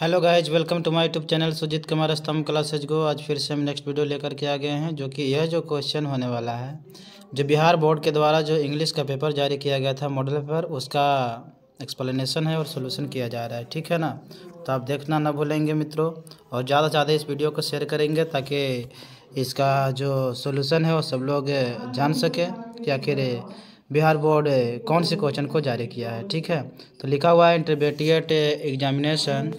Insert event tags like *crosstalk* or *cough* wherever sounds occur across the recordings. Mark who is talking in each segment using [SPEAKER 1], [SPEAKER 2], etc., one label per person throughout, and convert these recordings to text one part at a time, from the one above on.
[SPEAKER 1] hello guys welcome to my YouTube channel Sujit Kumar Stambh classes गो आज फिर से हम नेक्स्ट वीडियो लेकर के आ गए हैं जो कि यह जो क्वेश्चन होने वाला है जो बिहार बोर्ड के द्वारा जो इंग्लिश का पेपर जारी किया गया था मॉडल पेपर उसका एक्सप्लेनेशन है और सोल्यूशन किया जा रहा है ठीक है ना तो आप देखना ना भूलेंगे मित्रों और ज़्यादा से ज़्यादा इस वीडियो को शेयर करेंगे ताकि इसका जो सोल्यूशन है वो सब लोग जान सकें कि आखिर बिहार बोर्ड कौन से क्वेश्चन को जारी किया है ठीक है तो लिखा हुआ है इंटरमीडिएट एग्जामिनेशन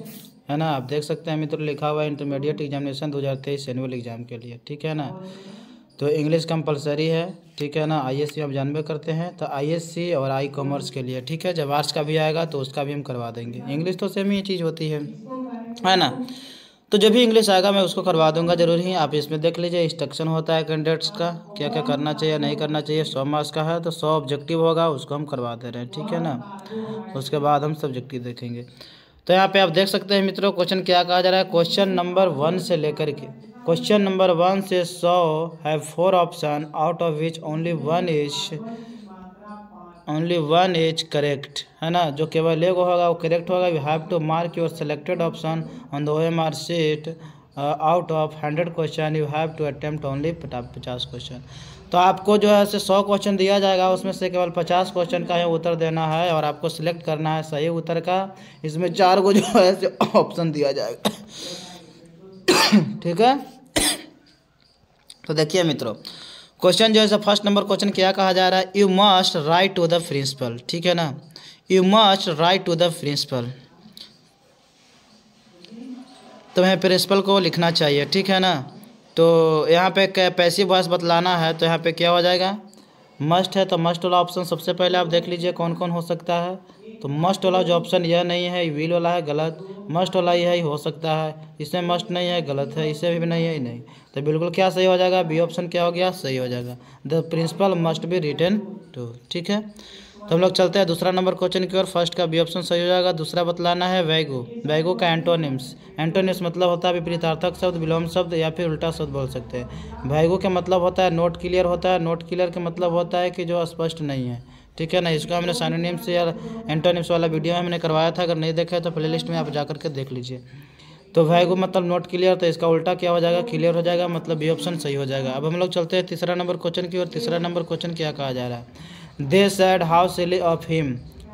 [SPEAKER 1] है ना आप देख सकते हैं मित्र लिखा हुआ है इंटरमीडिएट एग्जामिनेशन 2023 एनुअल एग्ज़ाम के लिए ठीक है ना तो इंग्लिश कंपलसरी है ठीक है ना आईएससी आप जानबे करते हैं तो आईएससी और आई कॉमर्स के लिए ठीक है जब आर्ट्स का भी आएगा तो उसका भी हम करवा देंगे इंग्लिश तो सेम ही चीज़ होती है है ना तो जब भी इंग्लिश आएगा मैं उसको करवा दूंगा जरूर ही आप इसमें देख लीजिए इंस्ट्रक्शन होता है कैंडिडेट्स का क्या क्या करना चाहिए नहीं करना चाहिए सौ मार्क्स का है तो सौ ऑब्जेक्टिव होगा उसको हम करवा दे रहे हैं ठीक है ना उसके बाद हम सब्जेक्टिव देखेंगे तो यहाँ पे आप देख सकते हैं मित्रों क्वेश्चन क्या कहा जा रहा है क्वेश्चन नंबर वन से लेकर के क्वेश्चन नंबर वन से सौ have four option out of which only one is only one is correct है ना जो केवल एक होगा वो करेक्ट होगा you have to mark your selected option on the O M R sheet out of hundred question you have to attempt only पचास question तो आपको जो है ऐसे सौ क्वेश्चन दिया जाएगा उसमें से केवल पचास क्वेश्चन का ही उत्तर देना है और आपको सिलेक्ट करना है सही उत्तर का इसमें चार को जो है ऐसे ऑप्शन दिया जाएगा ठीक है तो देखिए मित्रों क्वेश्चन जो है फर्स्ट नंबर क्वेश्चन क्या कहा जा रहा है you must write to the principal ठीक है ना you must write to the principal तुम्हें प्रिंसिपल को लिखना चाहिए ठीक है ना तो यहाँ पे पैसिव वॉइस बतलाना है तो यहाँ पे क्या हो जाएगा मस्ट है तो मस्ट वाला ऑप्शन सबसे पहले आप देख लीजिए कौन कौन हो सकता है तो मस्ट वाला जो ऑप्शन यह नहीं है व्हील वाला है गलत मस्ट वाला यह हो सकता है इसमें मस्ट नहीं है गलत है इसे भी नहीं है नहीं तो बिल्कुल क्या सही हो जाएगा बी ऑप्शन क्या हो गया सही हो जाएगा the principal must be return to ठीक है तो हम लोग चलते हैं दूसरा नंबर क्वेश्चन की ओर फर्स्ट का बी ऑप्शन सही हो जाएगा दूसरा बतलाना है वैगो वैगो का एंटोनिम्स एंटोनिम्स मतलब होता है विपरीतार्थक शब्द विलोम शब्द या फिर उल्टा शब्द बोल सकते हैं वैगो के मतलब होता है नोट क्लियर होता है नोट क्लियर के मतलब होता है कि जो स्पष्ट नहीं है ठीक है ना इसका हमने सैनोनिम्स या एंटोनिम्स वाला वीडियो हमने करवाया था अगर नहीं देखा है तो लिस्ट में आप जा करके देख लीजिए तो वैगो मतलब नोट क्लियर तो इसका उल्टा क्या हो जाएगा क्लियर हो जाएगा मतलब बी ऑप्शन सही हो जाएगा अब हम लोग चलते हैं तीसरा नंबर क्वेश्चन की और तीसरा नंबर क्वेश्चन क्या कहा जा रहा है they said how silly of him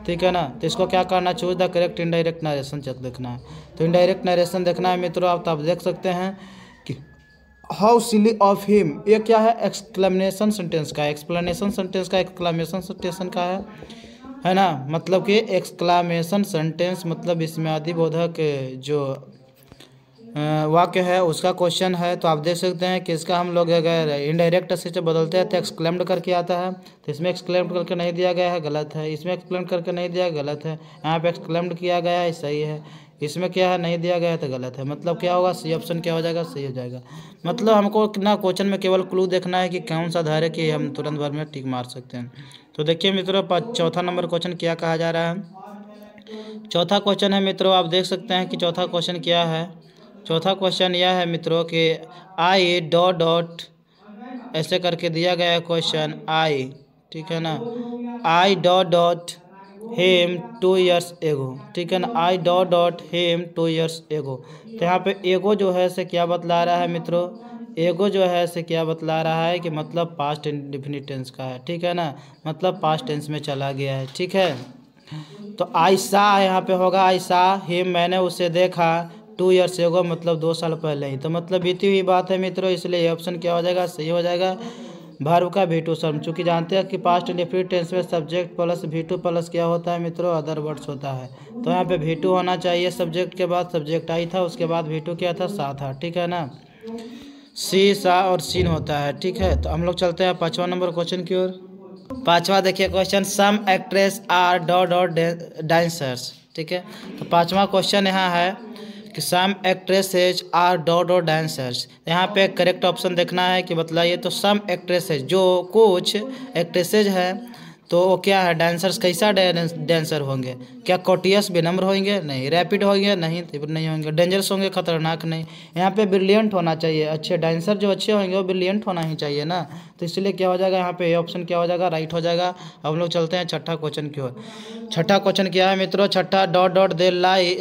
[SPEAKER 1] ठीक है ना तो इसको क्या करना choose the correct indirect narration check देखना है तो इनडायरेक्ट नरेशन देखना है मित्रों आप तो आप देख सकते हैं कि हाउ सिली ऑफ हिम ये क्या है एक्सक्लेमेशन सेंटेंस का एक्सप्लेनेशन सेंटेंस का एक्सक्लामेशन सेंटेंसन का है है ना मतलब कि एक्सक्लामेशन सेंटेंस मतलब इसमें आदि बोधक जो वाक्य है उसका क्वेश्चन है तो आप देख सकते हैं कि इसका हम लोग अगर इनडायरेक्ट से जब बदलते हैं तो एक्सक्लेम्ड करके आता है तो इसमें एक्सक्लेम्ड करके नहीं दिया गया है गलत है इसमें एक्सक्लेम्ड करके नहीं दिया गलत है यहाँ पे एक्सक्लेम्ड किया गया है सही है इसमें क्या है नहीं दिया गया तो गलत है मतलब क्या होगा सही ऑप्शन क्या हो जाएगा सही हो जाएगा मतलब हमको ना क्वेश्चन में केवल क्लू देखना है कि कौन सा धार है कि हम तुरंत भर में टिक मार सकते हैं तो देखिए मित्रों चौथा नंबर क्वेश्चन क्या कहा जा रहा है चौथा क्वेश्चन है मित्रों आप देख सकते हैं कि चौथा क्वेश्चन क्या है चौथा क्वेश्चन यह है मित्रों कि आई डॉट डॉट ऐसे करके दिया गया है क्वेश्चन आई ठीक है ना I dot dot him two years ago ठीक है ना I dot dot him two years ago तो यहाँ पे एगो जो है से क्या बतला रहा है मित्रों एगो जो है से क्या बतला रहा है कि मतलब पास्ट डिफिनिट टेंस का है ठीक है ना मतलब पास्ट टेंस में चला गया है ठीक है तो आयशा यहाँ पे होगा आयशा हेम मैंने उसे देखा टू ईयर्स से होगा मतलब दो साल पहले ही तो मतलब बीती हुई बात है मित्रों इसलिए ऑप्शन क्या हो जाएगा सही हो जाएगा भर्व का भी टू सर चूँकि जानते हैं कि पास्ट इंडिफ्री टेंस में subject plus V two plus क्या होता है मित्रों अदर वर्ड्स होता है तो यहाँ पे भी टू होना चाहिए सब्जेक्ट के बाद सब्जेक्ट आई था उसके बाद भी टू क्या था सा था ठीक है ना सी सा और सीन होता है ठीक है तो हम लोग चलते हैं पाँचवा नंबर क्वेश्चन की ओर पाँचवा देखिए question some actress are dot dot dancers ठीक है तो पाँचवा क्वेश्चन यहाँ है कि some actresses are dot dot dancers यहाँ पे करेक्ट ऑप्शन देखना है कि बतलाइए तो सम एक्ट्रेसेज जो कुछ एक्ट्रेसेज हैं तो वो क्या है डांसर्स कैसा डांसर होंगे क्या कोटियस विनम्र होंगे नहीं रैपिड होंगे नहीं तीव्र नहीं होंगे डेंजरस होंगे खतरनाक नहीं यहाँ पे ब्रिलियंट होना चाहिए अच्छे डांसर जो अच्छे होंगे वो ब्रिलियंट होना ही चाहिए ना तो इसलिए क्या हो जाएगा यहाँ पे ऑप्शन क्या हो जाएगा राइट हो जाएगा हम लोग चलते हैं छठा क्वेश्चन की ओर छठा क्वेश्चन क्या है मित्रों छठा dot dot they lie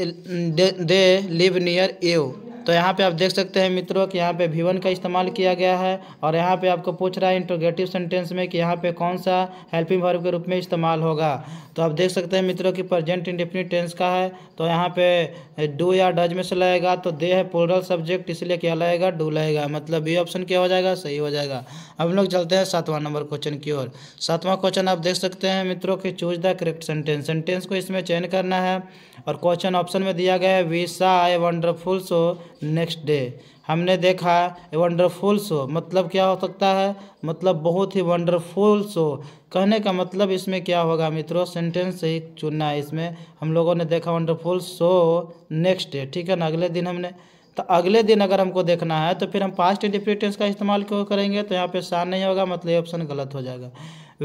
[SPEAKER 1] they live near you तो यहाँ पे आप देख सकते हैं मित्रों कि यहाँ पे भीवन का इस्तेमाल किया गया है और यहाँ पे आपको पूछ रहा है इंट्रोगेटिव सेंटेंस में कि यहाँ पे कौन सा हेल्पिंग वर्ब के रूप में इस्तेमाल होगा तो आप देख सकते हैं मित्रों कि प्रजेंट इंडिफिनिट टेंस का है तो यहाँ पे डू या डज में से लगेगा तो दे है पोरल सब्जेक्ट इसलिए क्या लगेगा डू लगेगा मतलब ये ऑप्शन क्या हो जाएगा सही हो जाएगा अब लोग चलते हैं सातवां नंबर क्वेश्चन की ओर सातवां क्वेश्चन आप देख सकते हैं मित्रों की choose the correct sentence sentence को इसमें चयन करना है और क्वेश्चन ऑप्शन में दिया गया है we saw a wonderful show next day हमने देखा ए वंडरफुल शो मतलब क्या हो सकता है मतलब बहुत ही वंडरफुल शो कहने का मतलब इसमें क्या होगा मित्रों सेंटेंस ही चुनना है इसमें हम लोगों ने देखा वंडरफुल शो नेक्स्ट डे ठीक है ना अगले दिन हमने तो अगले दिन अगर हमको देखना है तो फिर हम पास्ट डिफरेंटेंस का इस्तेमाल क्यों करेंगे तो यहाँ पे सान नहीं होगा मतलब ये ऑप्शन गलत हो जाएगा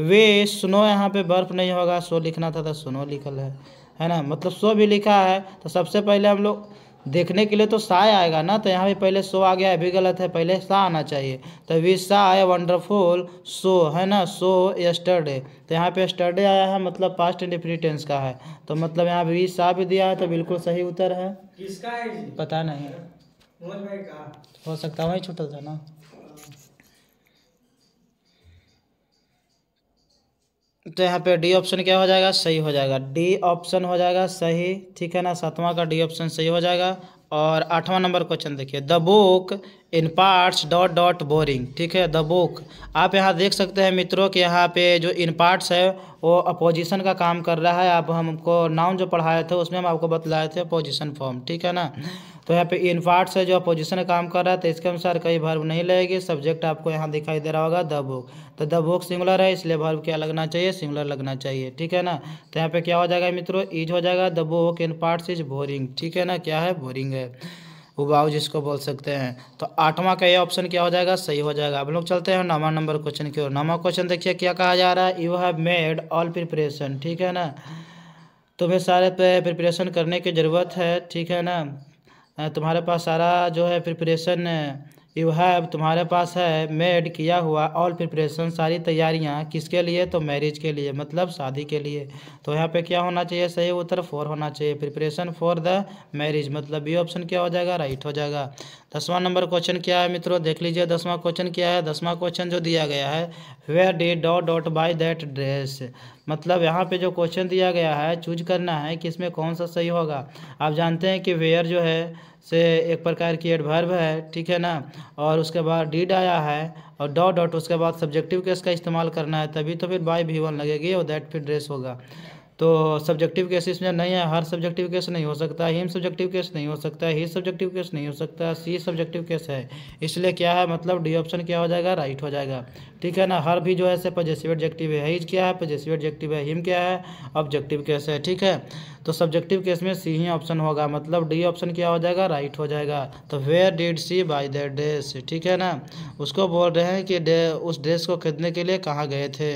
[SPEAKER 1] वे स्नो यहाँ पे बर्फ़ नहीं होगा सो लिखना था तो स्नो लिखल है है ना मतलब सो भी लिखा है तो सबसे पहले हम लोग देखने के लिए तो सा आएगा ना तो यहाँ भी पहले सो आ गया अभी गलत है पहले सा आना चाहिए तो वी सा आए वंडरफुल सो है ना सो यस्टरडे तो यहाँ पे यस्टरडे आया है मतलब पास्ट इंडिफ्रीटेंस का है तो मतलब यहाँ वी सा भी दिया है तो बिल्कुल सही उत्तर है किसका है पता नहीं हो सकता वही छूटल था ना तो यहाँ पे डी ऑप्शन क्या हो जाएगा सही हो जाएगा डी ऑप्शन हो जाएगा सही ठीक है ना सातवां का डी ऑप्शन सही हो जाएगा और आठवां नंबर क्वेश्चन देखिए the book in parts dot dot boring ठीक है द बुक आप यहाँ देख सकते हैं मित्रों कि यहाँ पे जो इन पार्ट्स है वो अपोजिशन का काम कर रहा है आप हमको नाउन जो पढ़ाए थे उसमें हम आपको बतलाए थे अपोजिशन फॉर्म ठीक है ना तो यहाँ पे इन पार्ट से जो अपोजिशन काम कर रहा है तो इसके अनुसार कई भर्व नहीं लगेगी सब्जेक्ट आपको यहाँ दिखाई दे रहा होगा द बुक तो द बुक सिंगुलर है इसलिए भर्व क्या लगना चाहिए सिंगुलर लगना चाहिए ठीक है ना तो यहाँ पे क्या हो जाएगा मित्रों इज हो जाएगा the book in parts is boring ठीक है ना क्या है बोरिंग है उबाऊ जिसको बोल सकते हैं तो आठवां का ये ऑप्शन क्या हो जाएगा सही हो जाएगा अब लोग चलते हैं नवा नंबर क्वेश्चन की ओर नवा क्वेश्चन देखिए क्या कहा जा रहा है you have made all preparation ठीक है ना तुम्हें सारे प्रिपरेशन करने की ज़रूरत है ठीक है ना तुम्हारे पास सारा जो है प्रिपरेशन यू हैव तुम्हारे पास है मेड किया हुआ ऑल प्रिपरेशन सारी तैयारियां किसके लिए तो मैरिज के लिए मतलब शादी के लिए तो यहाँ पे क्या होना चाहिए सही उत्तर फोर होना चाहिए प्रिपरेशन फॉर द मैरिज मतलब बी ऑप्शन क्या हो जाएगा राइट हो जाएगा दसवां नंबर क्वेश्चन क्या है मित्रों देख लीजिए दसवां क्वेश्चन क्या है दसवां क्वेश्चन जो दिया गया है where they dot dot buy that dress मतलब यहाँ पे जो क्वेश्चन दिया गया है चूज करना है कि इसमें कौन सा सही होगा आप जानते हैं कि वेयर जो है से एक प्रकार की एडभर्व है ठीक है ना और उसके बाद डीड आया है और डॉट डॉट उसके बाद सब्जेक्टिव केस का इस्तेमाल करना है तभी तो फिर बाय भी वन लगेगी और दैट फिर ड्रेस होगा तो सब्जेक्टिव केस इसमें नहीं है हर सब्जेक्टिव केस नहीं हो सकता हिम सब्जेक्टिव केस नहीं हो सकता ही सब्जेक्टिव केस नहीं हो सकता सी सब्जेक्टिव केस है इसलिए क्या है मतलब डी ऑप्शन क्या हो जाएगा राइट हो जाएगा ठीक है ना हर भी जो है से पजेसिव एडजेक्टिव है हिज क्या है पजेसिव एडजेक्टिव है हिम क्या है ऑब्जेक्टिव केस है ठीक है तो सब्जेक्टिव केस में सी ही ऑप्शन होगा मतलब डी ऑप्शन क्या हो जाएगा राइट हो जाएगा तो where did she buy the dress ठीक है ना उसको बोल रहे हैं कि उस ड्रेस को खरीदने के लिए कहाँ गए थे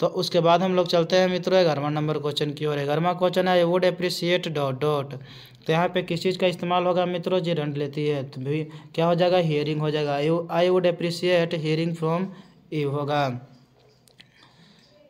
[SPEAKER 1] तो उसके बाद हम लोग चलते हैं मित्रों ग्यारहवा नंबर क्वेश्चन की ओर ग्यारहवा क्वेश्चन है वुड अप्रिसिएट डॉट डॉट तो यहाँ पे किस चीज़ का इस्तेमाल होगा मित्रों जी रंट लेती है तो भी क्या हो जाएगा हियरिंग हो जाएगा I would appreciate hearing from you होगा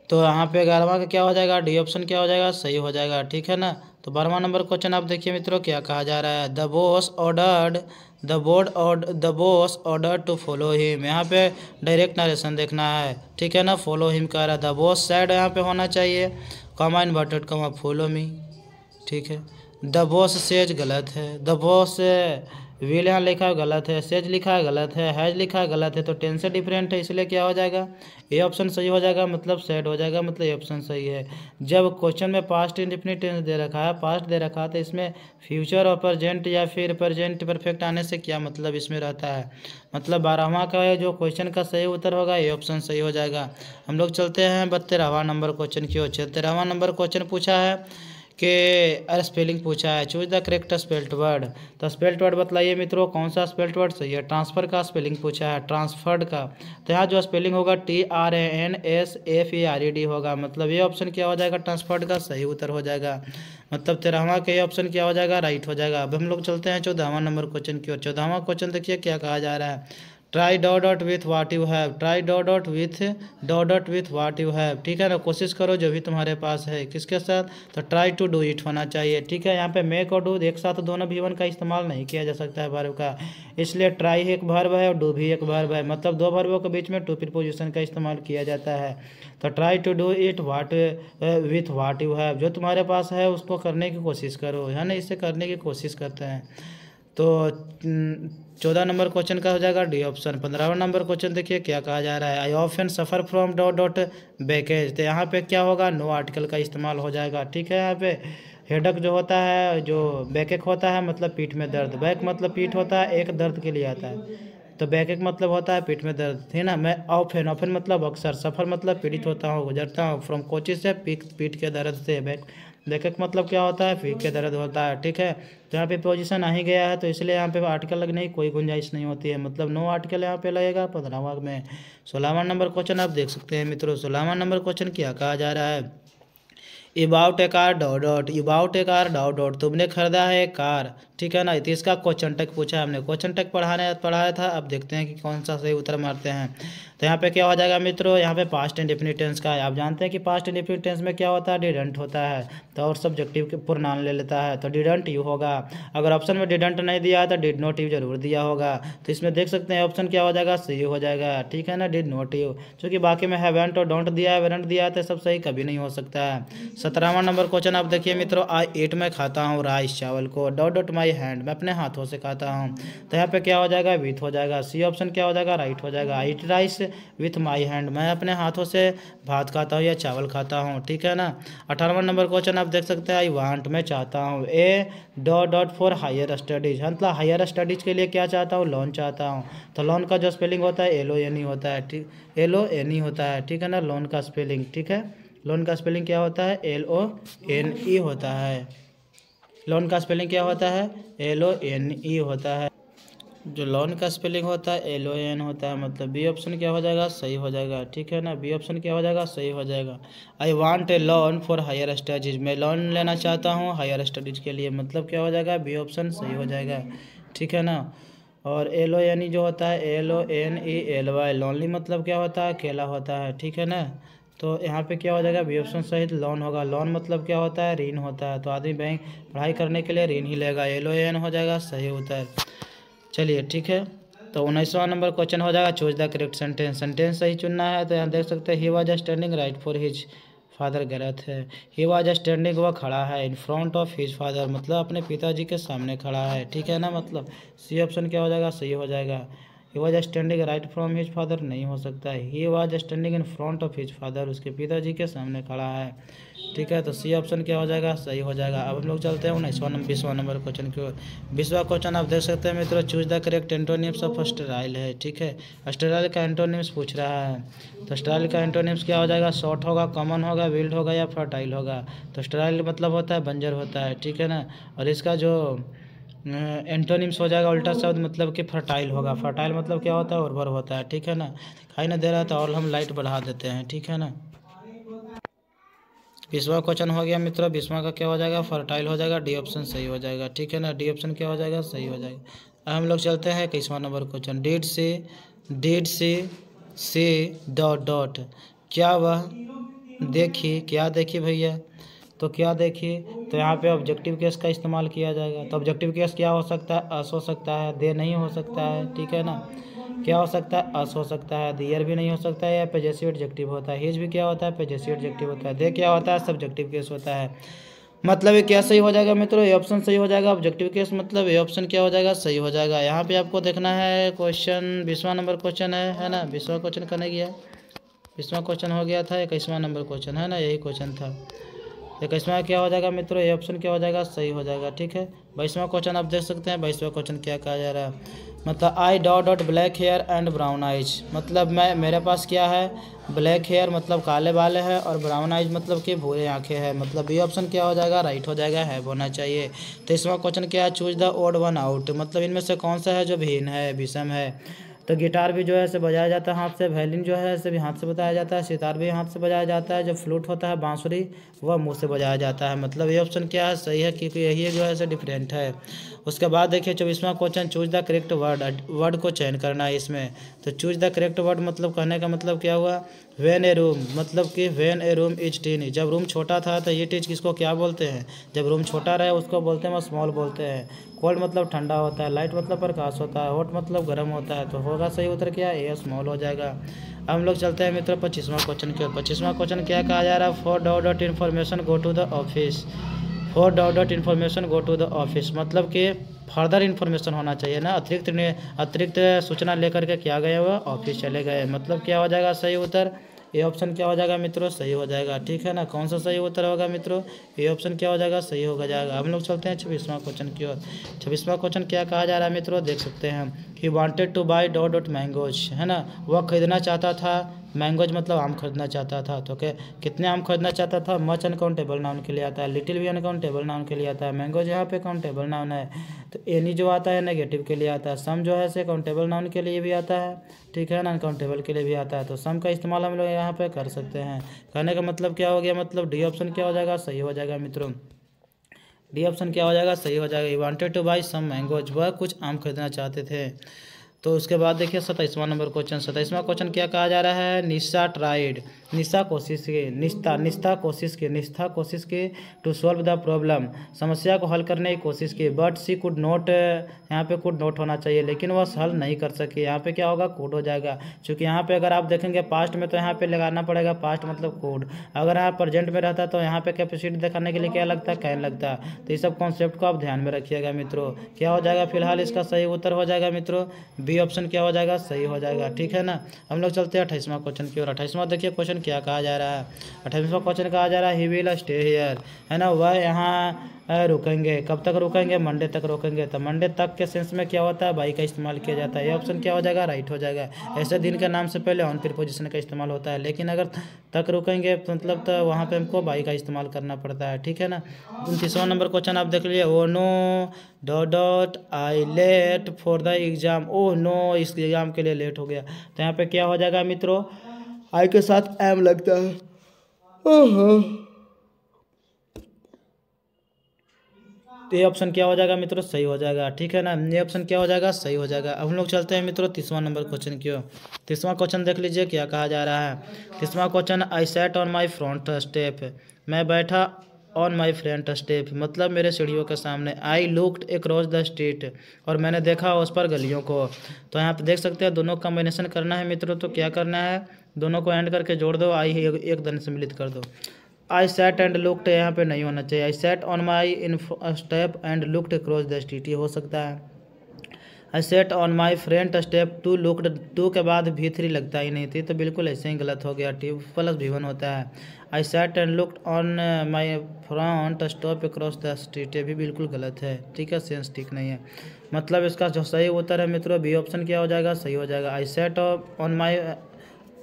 [SPEAKER 1] तो यहाँ पे ग्यारहवा का क्या हो जाएगा डी ऑप्शन क्या हो जाएगा सही हो जाएगा ठीक है ना तो बारहवा नंबर क्वेश्चन आप देखिए मित्रों क्या कहा जा रहा है the boss ordered the board और the boss order to follow him यहाँ पे डायरेक्ट नरेशन देखना है ठीक है ना फॉलो हिम कह रहा है द बॉस साइड यहाँ पे होना चाहिए comma inverted comma follow me ठीक है द बॉस सेज गलत है द बॉस विल यहाँ लिखा है गलत है सेज लिखा है गलत है हैज लिखा है गलत है तो टेंस डिफरेंट है इसलिए क्या हो जाएगा ए ऑप्शन सही हो जाएगा मतलब सेट हो जाएगा मतलब ये ऑप्शन सही है जब क्वेश्चन में पास्ट इंडिफिनिट टेंस दे रखा है पास्ट दे रखा है तो इसमें फ्यूचर और प्रजेंट या फिर प्रजेंट परफेक्ट आने से क्या मतलब इसमें रहता है मतलब बारहवा का जो क्वेश्चन का सही उत्तर होगा ये ऑप्शन सही हो जाएगा हम लोग चलते हैं तेरहवा नंबर क्वेश्चन की ओर तेरहवा नंबर क्वेश्चन पूछा है के अरे स्पेलिंग पूछा है choose the correct spelt word तो स्पेल्ट वर्ड बताइए मित्रों कौन सा स्पेल्ट वर्ड सही है ट्रांसफर का स्पेलिंग पूछा है ट्रांसफर्ड का तो यहाँ जो स्पेलिंग होगा T R A N S F E R E D होगा मतलब ये ऑप्शन क्या हो जाएगा ट्रांसफर्ड का सही उत्तर हो जाएगा मतलब तेरहवा का ये ऑप्शन क्या हो जाएगा राइट हो जाएगा अब हम लोग चलते हैं चौदहवा नंबर क्वेश्चन की ओर चौदहवा क्वेश्चन देखिए क्या कहा जा रहा है try do dot with what you have try do dot with do dot with what you have ठीक है ना कोशिश करो जो भी तुम्हारे पास है किसके साथ तो ट्राई टू डू इट होना चाहिए ठीक है यहाँ पे मेक और डू एक साथ दोनों भी वन का इस्तेमाल नहीं किया जा सकता है भर्व का इसलिए ट्राई एक भर्व है और डू भी एक भर्व है मतलब दो भर्वों के बीच में टू पोजिशन का इस्तेमाल किया जाता है तो try to do it what with what you have जो तुम्हारे पास है उसको करने की कोशिश करो है ना इसे करने की कोशिश करते हैं तो हम्म, चौदह नंबर क्वेश्चन का हो जाएगा डी ऑप्शन पंद्रहवा नंबर क्वेश्चन देखिए क्या कहा जा रहा है I often suffer from dot dot backache तो यहाँ पे क्या होगा नो आर्टिकल का इस्तेमाल हो जाएगा ठीक है यहाँ पे हेडक जो होता है जो बैकेक होता है मतलब पीठ में दर्द बैक मतलब पीठ होता है एक दर्द के लिए आता है तो बैकेक मतलब होता है पीठ में दर्द है ना मैं ऑफ एन मतलब अक्सर सफ़र मतलब पीड़ित होता हूँ गुजरता हूँ फ्रॉम कोचिज से पीठ पीठ के दर्द से बैक लेखक मतलब क्या होता है के दर्द होता है ठीक है जहाँ तो पे पोजीशन आ ही गया है तो इसलिए यहाँ पे आर्टिकल लगने की कोई गुंजाइश नहीं होती है मतलब नो आर्टिकल यहाँ पे लगेगा पंद्रह भाग में सोलहवा नंबर क्वेश्चन आप देख सकते हैं मित्रों सोलहवा नंबर क्वेश्चन क्या कहा जा रहा है about a car dot dot about a car dot dot तुमने खरीदा है कार ठीक है ना तो इसका क्वेश्चन टक पूछा है हमने क्वेश्चन टक पढ़ाने पढ़ाया था अब देखते हैं कि कौन सा सही उत्तर मारते हैं तो यहाँ पे क्या हो जाएगा मित्रों यहाँ पे पास्ट एंड डिफिनिटेंस का है आप जानते हैं कि पास्ट एंड डिफिनिटेंस में क्या होता है डिडेंट होता है तो और सब्जेक्टिव के पूर्णान ले लेता है तो डिडेंट यू होगा अगर ऑप्शन में डिडेंट नहीं दिया है तो डिड नोट यू जरूर दिया होगा तो इसमें देख सकते हैं ऑप्शन क्या हो जाएगा सी हो जाएगा ठीक है ना डिड नोट यू चूँकि बाकी में हैवेंट और डोंट दिया है वेरेंट दिया है तो सब सही कभी नहीं हो सकता है सत्रहवा नंबर क्वेश्चन आप देखिए मित्रों आई एट में खाता हूँ राइस चावल को dot dot my my hand मैं अपने हाथों से खाता हूँ तो यहाँ पे क्या हो जाएगा विथ हो जाएगा सी ऑप्शन क्या हो जाएगा राइट हो जाएगा ate rice with my hand मैं अपने हाथों से भात खाता हूँ या चावल खाता हूँ ठीक है ना अठारहवा नंबर क्वेश्चन आप देख सकते हैं आई वांट मैं चाहता हूँ a dot dot for higher studies मतलब हायर स्टडीज के लिए क्या चाहता हूँ लोन चाहता हूँ तो लोन का जो स्पेलिंग होता है एलो एनी e होता है ठीक एलो एनी e होता है ठीक है ना लोन का स्पेलिंग ठीक है लोन का स्पेलिंग क्या होता है एल ओ एन ई होता है लोन का स्पेलिंग क्या होता है एल ओ एन ई होता है जो लोन का स्पेलिंग होता है एल ओ एन होता है मतलब बी ऑप्शन क्या हो जाएगा सही हो जाएगा ठीक है ना बी ऑप्शन क्या हो जाएगा सही हो जाएगा I want a loan for higher studies मैं लोन लेना चाहता हूँ हायर स्टडीज के लिए मतलब क्या हो जाएगा बी ऑप्शन सही हो जाएगा ठीक है ना और एल ओ एन ई जो होता है L O N E L Y lonely मतलब क्या होता है अकेला होता है ठीक है ना तो यहाँ पे क्या हो जाएगा बी ऑप्शन सहित लोन होगा लोन मतलब क्या होता है ऋण होता है तो आदमी बैंक पढ़ाई करने के लिए ऋण ही लेगा एल ओ एन हो जाएगा सही उत्तर चलिए ठीक है तो उन्नीसवा नंबर क्वेश्चन हो जाएगा choose the correct sentence sentence सही चुनना है तो यहाँ देख सकते हैं he was standing right for his father गलत है ही वॉज स्टैंडिंग वह खड़ा है in front of his father मतलब अपने पिताजी के सामने खड़ा है ठीक है ना मतलब सी ऑप्शन क्या हो जाएगा सही हो जाएगा he was standing right from his father नहीं हो सकता है he was standing in front of his father उसके पिताजी के सामने खड़ा है ठीक है तो सी ऑप्शन क्या हो जाएगा सही हो जाएगा अब हम लोग चलते हैं उन्नीसवा नंबर बीसवा नंबर क्वेश्चन की ओर बीसवा क्वेश्चन आप देख सकते हैं मित्रों choose the correct antonyms of sterile है ठीक है अस्टेराइल का एंटोनिम्स पूछ रहा है तो अस्टेराइल का एंटोनिम्स क्या हो जाएगा शॉर्ट होगा कॉमन होगा विल्ड होगा या फर्टाइल होगा तो अस्टेराइल मतलब होता है बंजर होता है ठीक है ना और इसका जो एंटोनिम्स हो जाएगा उल्टा शब्द मतलब कि फर्टाइल होगा फर्टाइल मतलब क्या होता है उर्वर होता है ठीक है ना दिखाई ना दे रहा तो और हम लाइट बढ़ा देते हैं ठीक है ना बीसवा क्वेश्चन हो गया मित्रों बीसवा का क्या हो जाएगा फर्टाइल हो जाएगा डी ऑप्शन सही हो जाएगा ठीक है ना डी ऑप्शन क्या हो जाएगा सही हो जाएगा अब हम लोग चलते हैं इक्कीसवा नंबर क्वेश्चन डेट से डेट से से डॉट डॉट क्या वह देखी क्या देखी भैया तो क्या देखिए तो यहाँ पे ऑब्जेक्टिव केस का इस्तेमाल किया जाएगा तो ऑब्जेक्टिव केस क्या हो सकता है अस हो सकता है दे नहीं हो सकता है ठीक है ना क्या हो सकता है अस हो सकता है दियर भी नहीं हो सकता है या जैसी ऑब्जेक्टिव होता है हिज भी क्या होता है जैसी ऑब्जेक्टिव होता है दे क्या होता है सब्जेक्टिव केस होता है मतलब ये क्या सही हो जाएगा मित्रों ये ऑप्शन सही हो जाएगा ऑब्जेक्टिव केस मतलब ये ऑप्शन क्या हो जाएगा सही हो जाएगा यहाँ पे आपको देखना है क्वेश्चन बीसवा नंबर क्वेश्चन है है ना बीसवा क्वेश्चन करने गया बीसवा क्वेश्चन हो गया था इक्कीसवा नंबर क्वेश्चन है ना यही क्वेश्चन था इक्कीसवा क्या हो जाएगा मित्रों ये ऑप्शन क्या हो जाएगा सही हो जाएगा ठीक है बाईसवा क्वेश्चन आप देख सकते हैं बाईसवा क्वेश्चन क्या कहा जा रहा है मतलब I dot dot black hair and brown eyes मतलब मैं मेरे पास क्या है ब्लैक हेयर मतलब काले बाले है और ब्राउन आइज मतलब कि भूरे आंखें हैं मतलब ये ऑप्शन क्या हो जाएगा राइट हो जाएगा है होना चाहिए तो इसमें क्वेश्चन क्या है choose the odd one out मतलब इनमें से कौन सा है जो भीन है विषम है तो गिटार भी जो है ऐसे बजाया जाता है हाथ से वायलिन जो है से भी हाथ से बताया जाता है सितार भी हाथ से बजाया जाता है जो फ्लूट होता है बांसुरी वह मुँह से बजाया जाता है मतलब ये ऑप्शन क्या है सही है क्योंकि यही जो है ऐसे डिफरेंट है उसके बाद देखिए चौबीसवा question choose the correct word word को चयन करना है इसमें तो चूज द करेक्ट वर्ड मतलब कहने का मतलब क्या हुआ वेन ए रूम मतलब कि when a room is tiny जब रूम छोटा था तो ये टीज किसको क्या बोलते हैं जब रूम छोटा रहे उसको बोलते हैं स्मॉल बोलते हैं कोल्ड मतलब ठंडा होता है लाइट मतलब प्रकाश होता है हॉट मतलब गर्म होता है तो होगा सही उत्तर क्या ए स्मॉल हो जाएगा हम लोग चलते हैं मित्रों पच्चीसवां क्वेश्चन की ओर पच्चीसवां क्वेश्चन क्या कहा जा रहा है for dot dot information go to the office for dot dot information go to the office मतलब कि फर्दर इन्फॉर्मेशन होना चाहिए ना अतिरिक्त अतिरिक्त सूचना लेकर के क्या गया हुआ ऑफिस चले गए मतलब क्या हो जाएगा सही उत्तर ये ऑप्शन क्या हो जाएगा मित्रों सही हो जाएगा ठीक है ना कौन सा सही उत्तर होगा मित्रों ये ऑप्शन क्या हो जाएगा सही होगा जाएगा हम लोग चलते हैं छब्बीसवां क्वेश्चन की ओर छब्बीसवां क्वेश्चन क्या कहा जा रहा है मित्रों देख सकते हैं he wanted to buy dot dot mangoes है ना वह खरीदना चाहता था मैंगोज मतलब आम खरीदना चाहता था तो क्या कितने आम खरीदना चाहता था मच अनकाउंटेबल नाउन के लिए आता है लिटिल भी अनकाउंटेबल नाउन के लिए आता है मैंगोज यहाँ पे काउंटेबल नाउन है तो एनी जो आता है नेगेटिव के लिए आता है सम जो है से काउंटेबल नाउन के लिए भी आता है ठीक है ना अनकाउंटेबल के लिए भी आता है तो सम का इस्तेमाल हम लोग यहाँ पर कर सकते हैं कहने का मतलब क्या हो गया मतलब डी ऑप्शन क्या हो जाएगा सही हो जाएगा मित्रों डी ऑप्शन क्या हो जाएगा सही हो जाएगा you wanted to buy some mangoes वह कुछ आम खरीदना चाहते थे तो उसके बाद देखिए सत्ताईसवां नंबर क्वेश्चन सत्ताईसवां क्वेश्चन क्या कहा जा रहा है निशा ट्राइड निष्ठा कोशिश के निष्ठा निष्ठा कोशिश के निष्ठा कोशिश के टू सॉल्व द प्रॉब्लम समस्या को हल करने की कोशिश की बट सी कुड नोट यहाँ पे कुड नोट होना चाहिए लेकिन वह हल नहीं कर सके यहाँ पे क्या होगा कोड हो जाएगा क्योंकि यहाँ पे अगर आप देखेंगे पास्ट में तो यहाँ पे लगाना पड़ेगा पास्ट मतलब कोड अगर यहाँ प्रजेंट में रहता तो यहाँ पे कैपेसिटी दिखाने के लिए क्या लगता कैन लगता तो ये सब कॉन्सेप्ट को आप ध्यान में रखिएगा मित्रों क्या हो जाएगा फिलहाल इसका सही उत्तर हो जाएगा मित्रों बी ऑप्शन क्या हो जाएगा सही हो जाएगा ठीक है ना हम लोग चलते हैं अट्ठाईसवा क्वेश्चन की ओर अट्ठाईसवा देखिए क्वेश्चन क्या कहा जा रहा है अठाईसवा क्वेश्चन कहा जा रहा है ही विल स्टे हेयर है ना वह यहाँ रुकेंगे कब तक रुकेंगे मंडे तक रुकेंगे तो मंडे तक के सेंस में क्या होता है बाई का इस्तेमाल किया जाता है ये ऑप्शन क्या हो जाएगा राइट हो जाएगा ऐसे दिन के नाम से पहले ऑन फिर पोजिशन का इस्तेमाल होता है लेकिन अगर तक रुकेंगे तो मतलब तो वहाँ पर हमको बाई का इस्तेमाल करना पड़ता है ठीक है ना उनतीसवा नंबर क्वेश्चन आप देख लीजिए oh no do dot I late for the exam oh no इस एग्ज़ाम के लिए लेट हो गया तो यहाँ पे क्या हो जाएगा मित्रों आई के साथ एम लगता है तो ये ऑप्शन क्या हो जाएगा मित्रों सही हो जाएगा ठीक है ना ये ऑप्शन क्या हो जाएगा सही हो जाएगा अब हम लोग चलते हैं मित्रों तीसवा नंबर क्वेश्चन की तीसवा क्वेश्चन देख लीजिए क्या कहा जा रहा है तीसवा question I sat on my front step मैं बैठा ऑन माई फ्रंट स्टेप मतलब मेरे सीढ़ियों के सामने I looked across the street और मैंने देखा उस पर गलियों को तो यहाँ पर देख सकते हैं दोनों कॉम्बिनेशन करना है मित्रों तो क्या करना है दोनों को एंड करके जोड़ दो आई एक धन सम्मिलित कर दो आई सेट एंड लुकड यहाँ पे नहीं होना चाहिए I sat on my in step and looked cross the street ये हो सकता है I sat on my front step to looked to के बाद भी थ्री लगता ही नहीं थी तो बिल्कुल ऐसे ही गलत हो गया टी प्लस भी वन होता है I sat and looked on my front stop across the street ये भी बिल्कुल गलत है ठीक है सेंस ठीक नहीं है मतलब इसका जो सही उत्तर है मित्रों बी ऑप्शन क्या हो जाएगा सही हो जाएगा I sat on my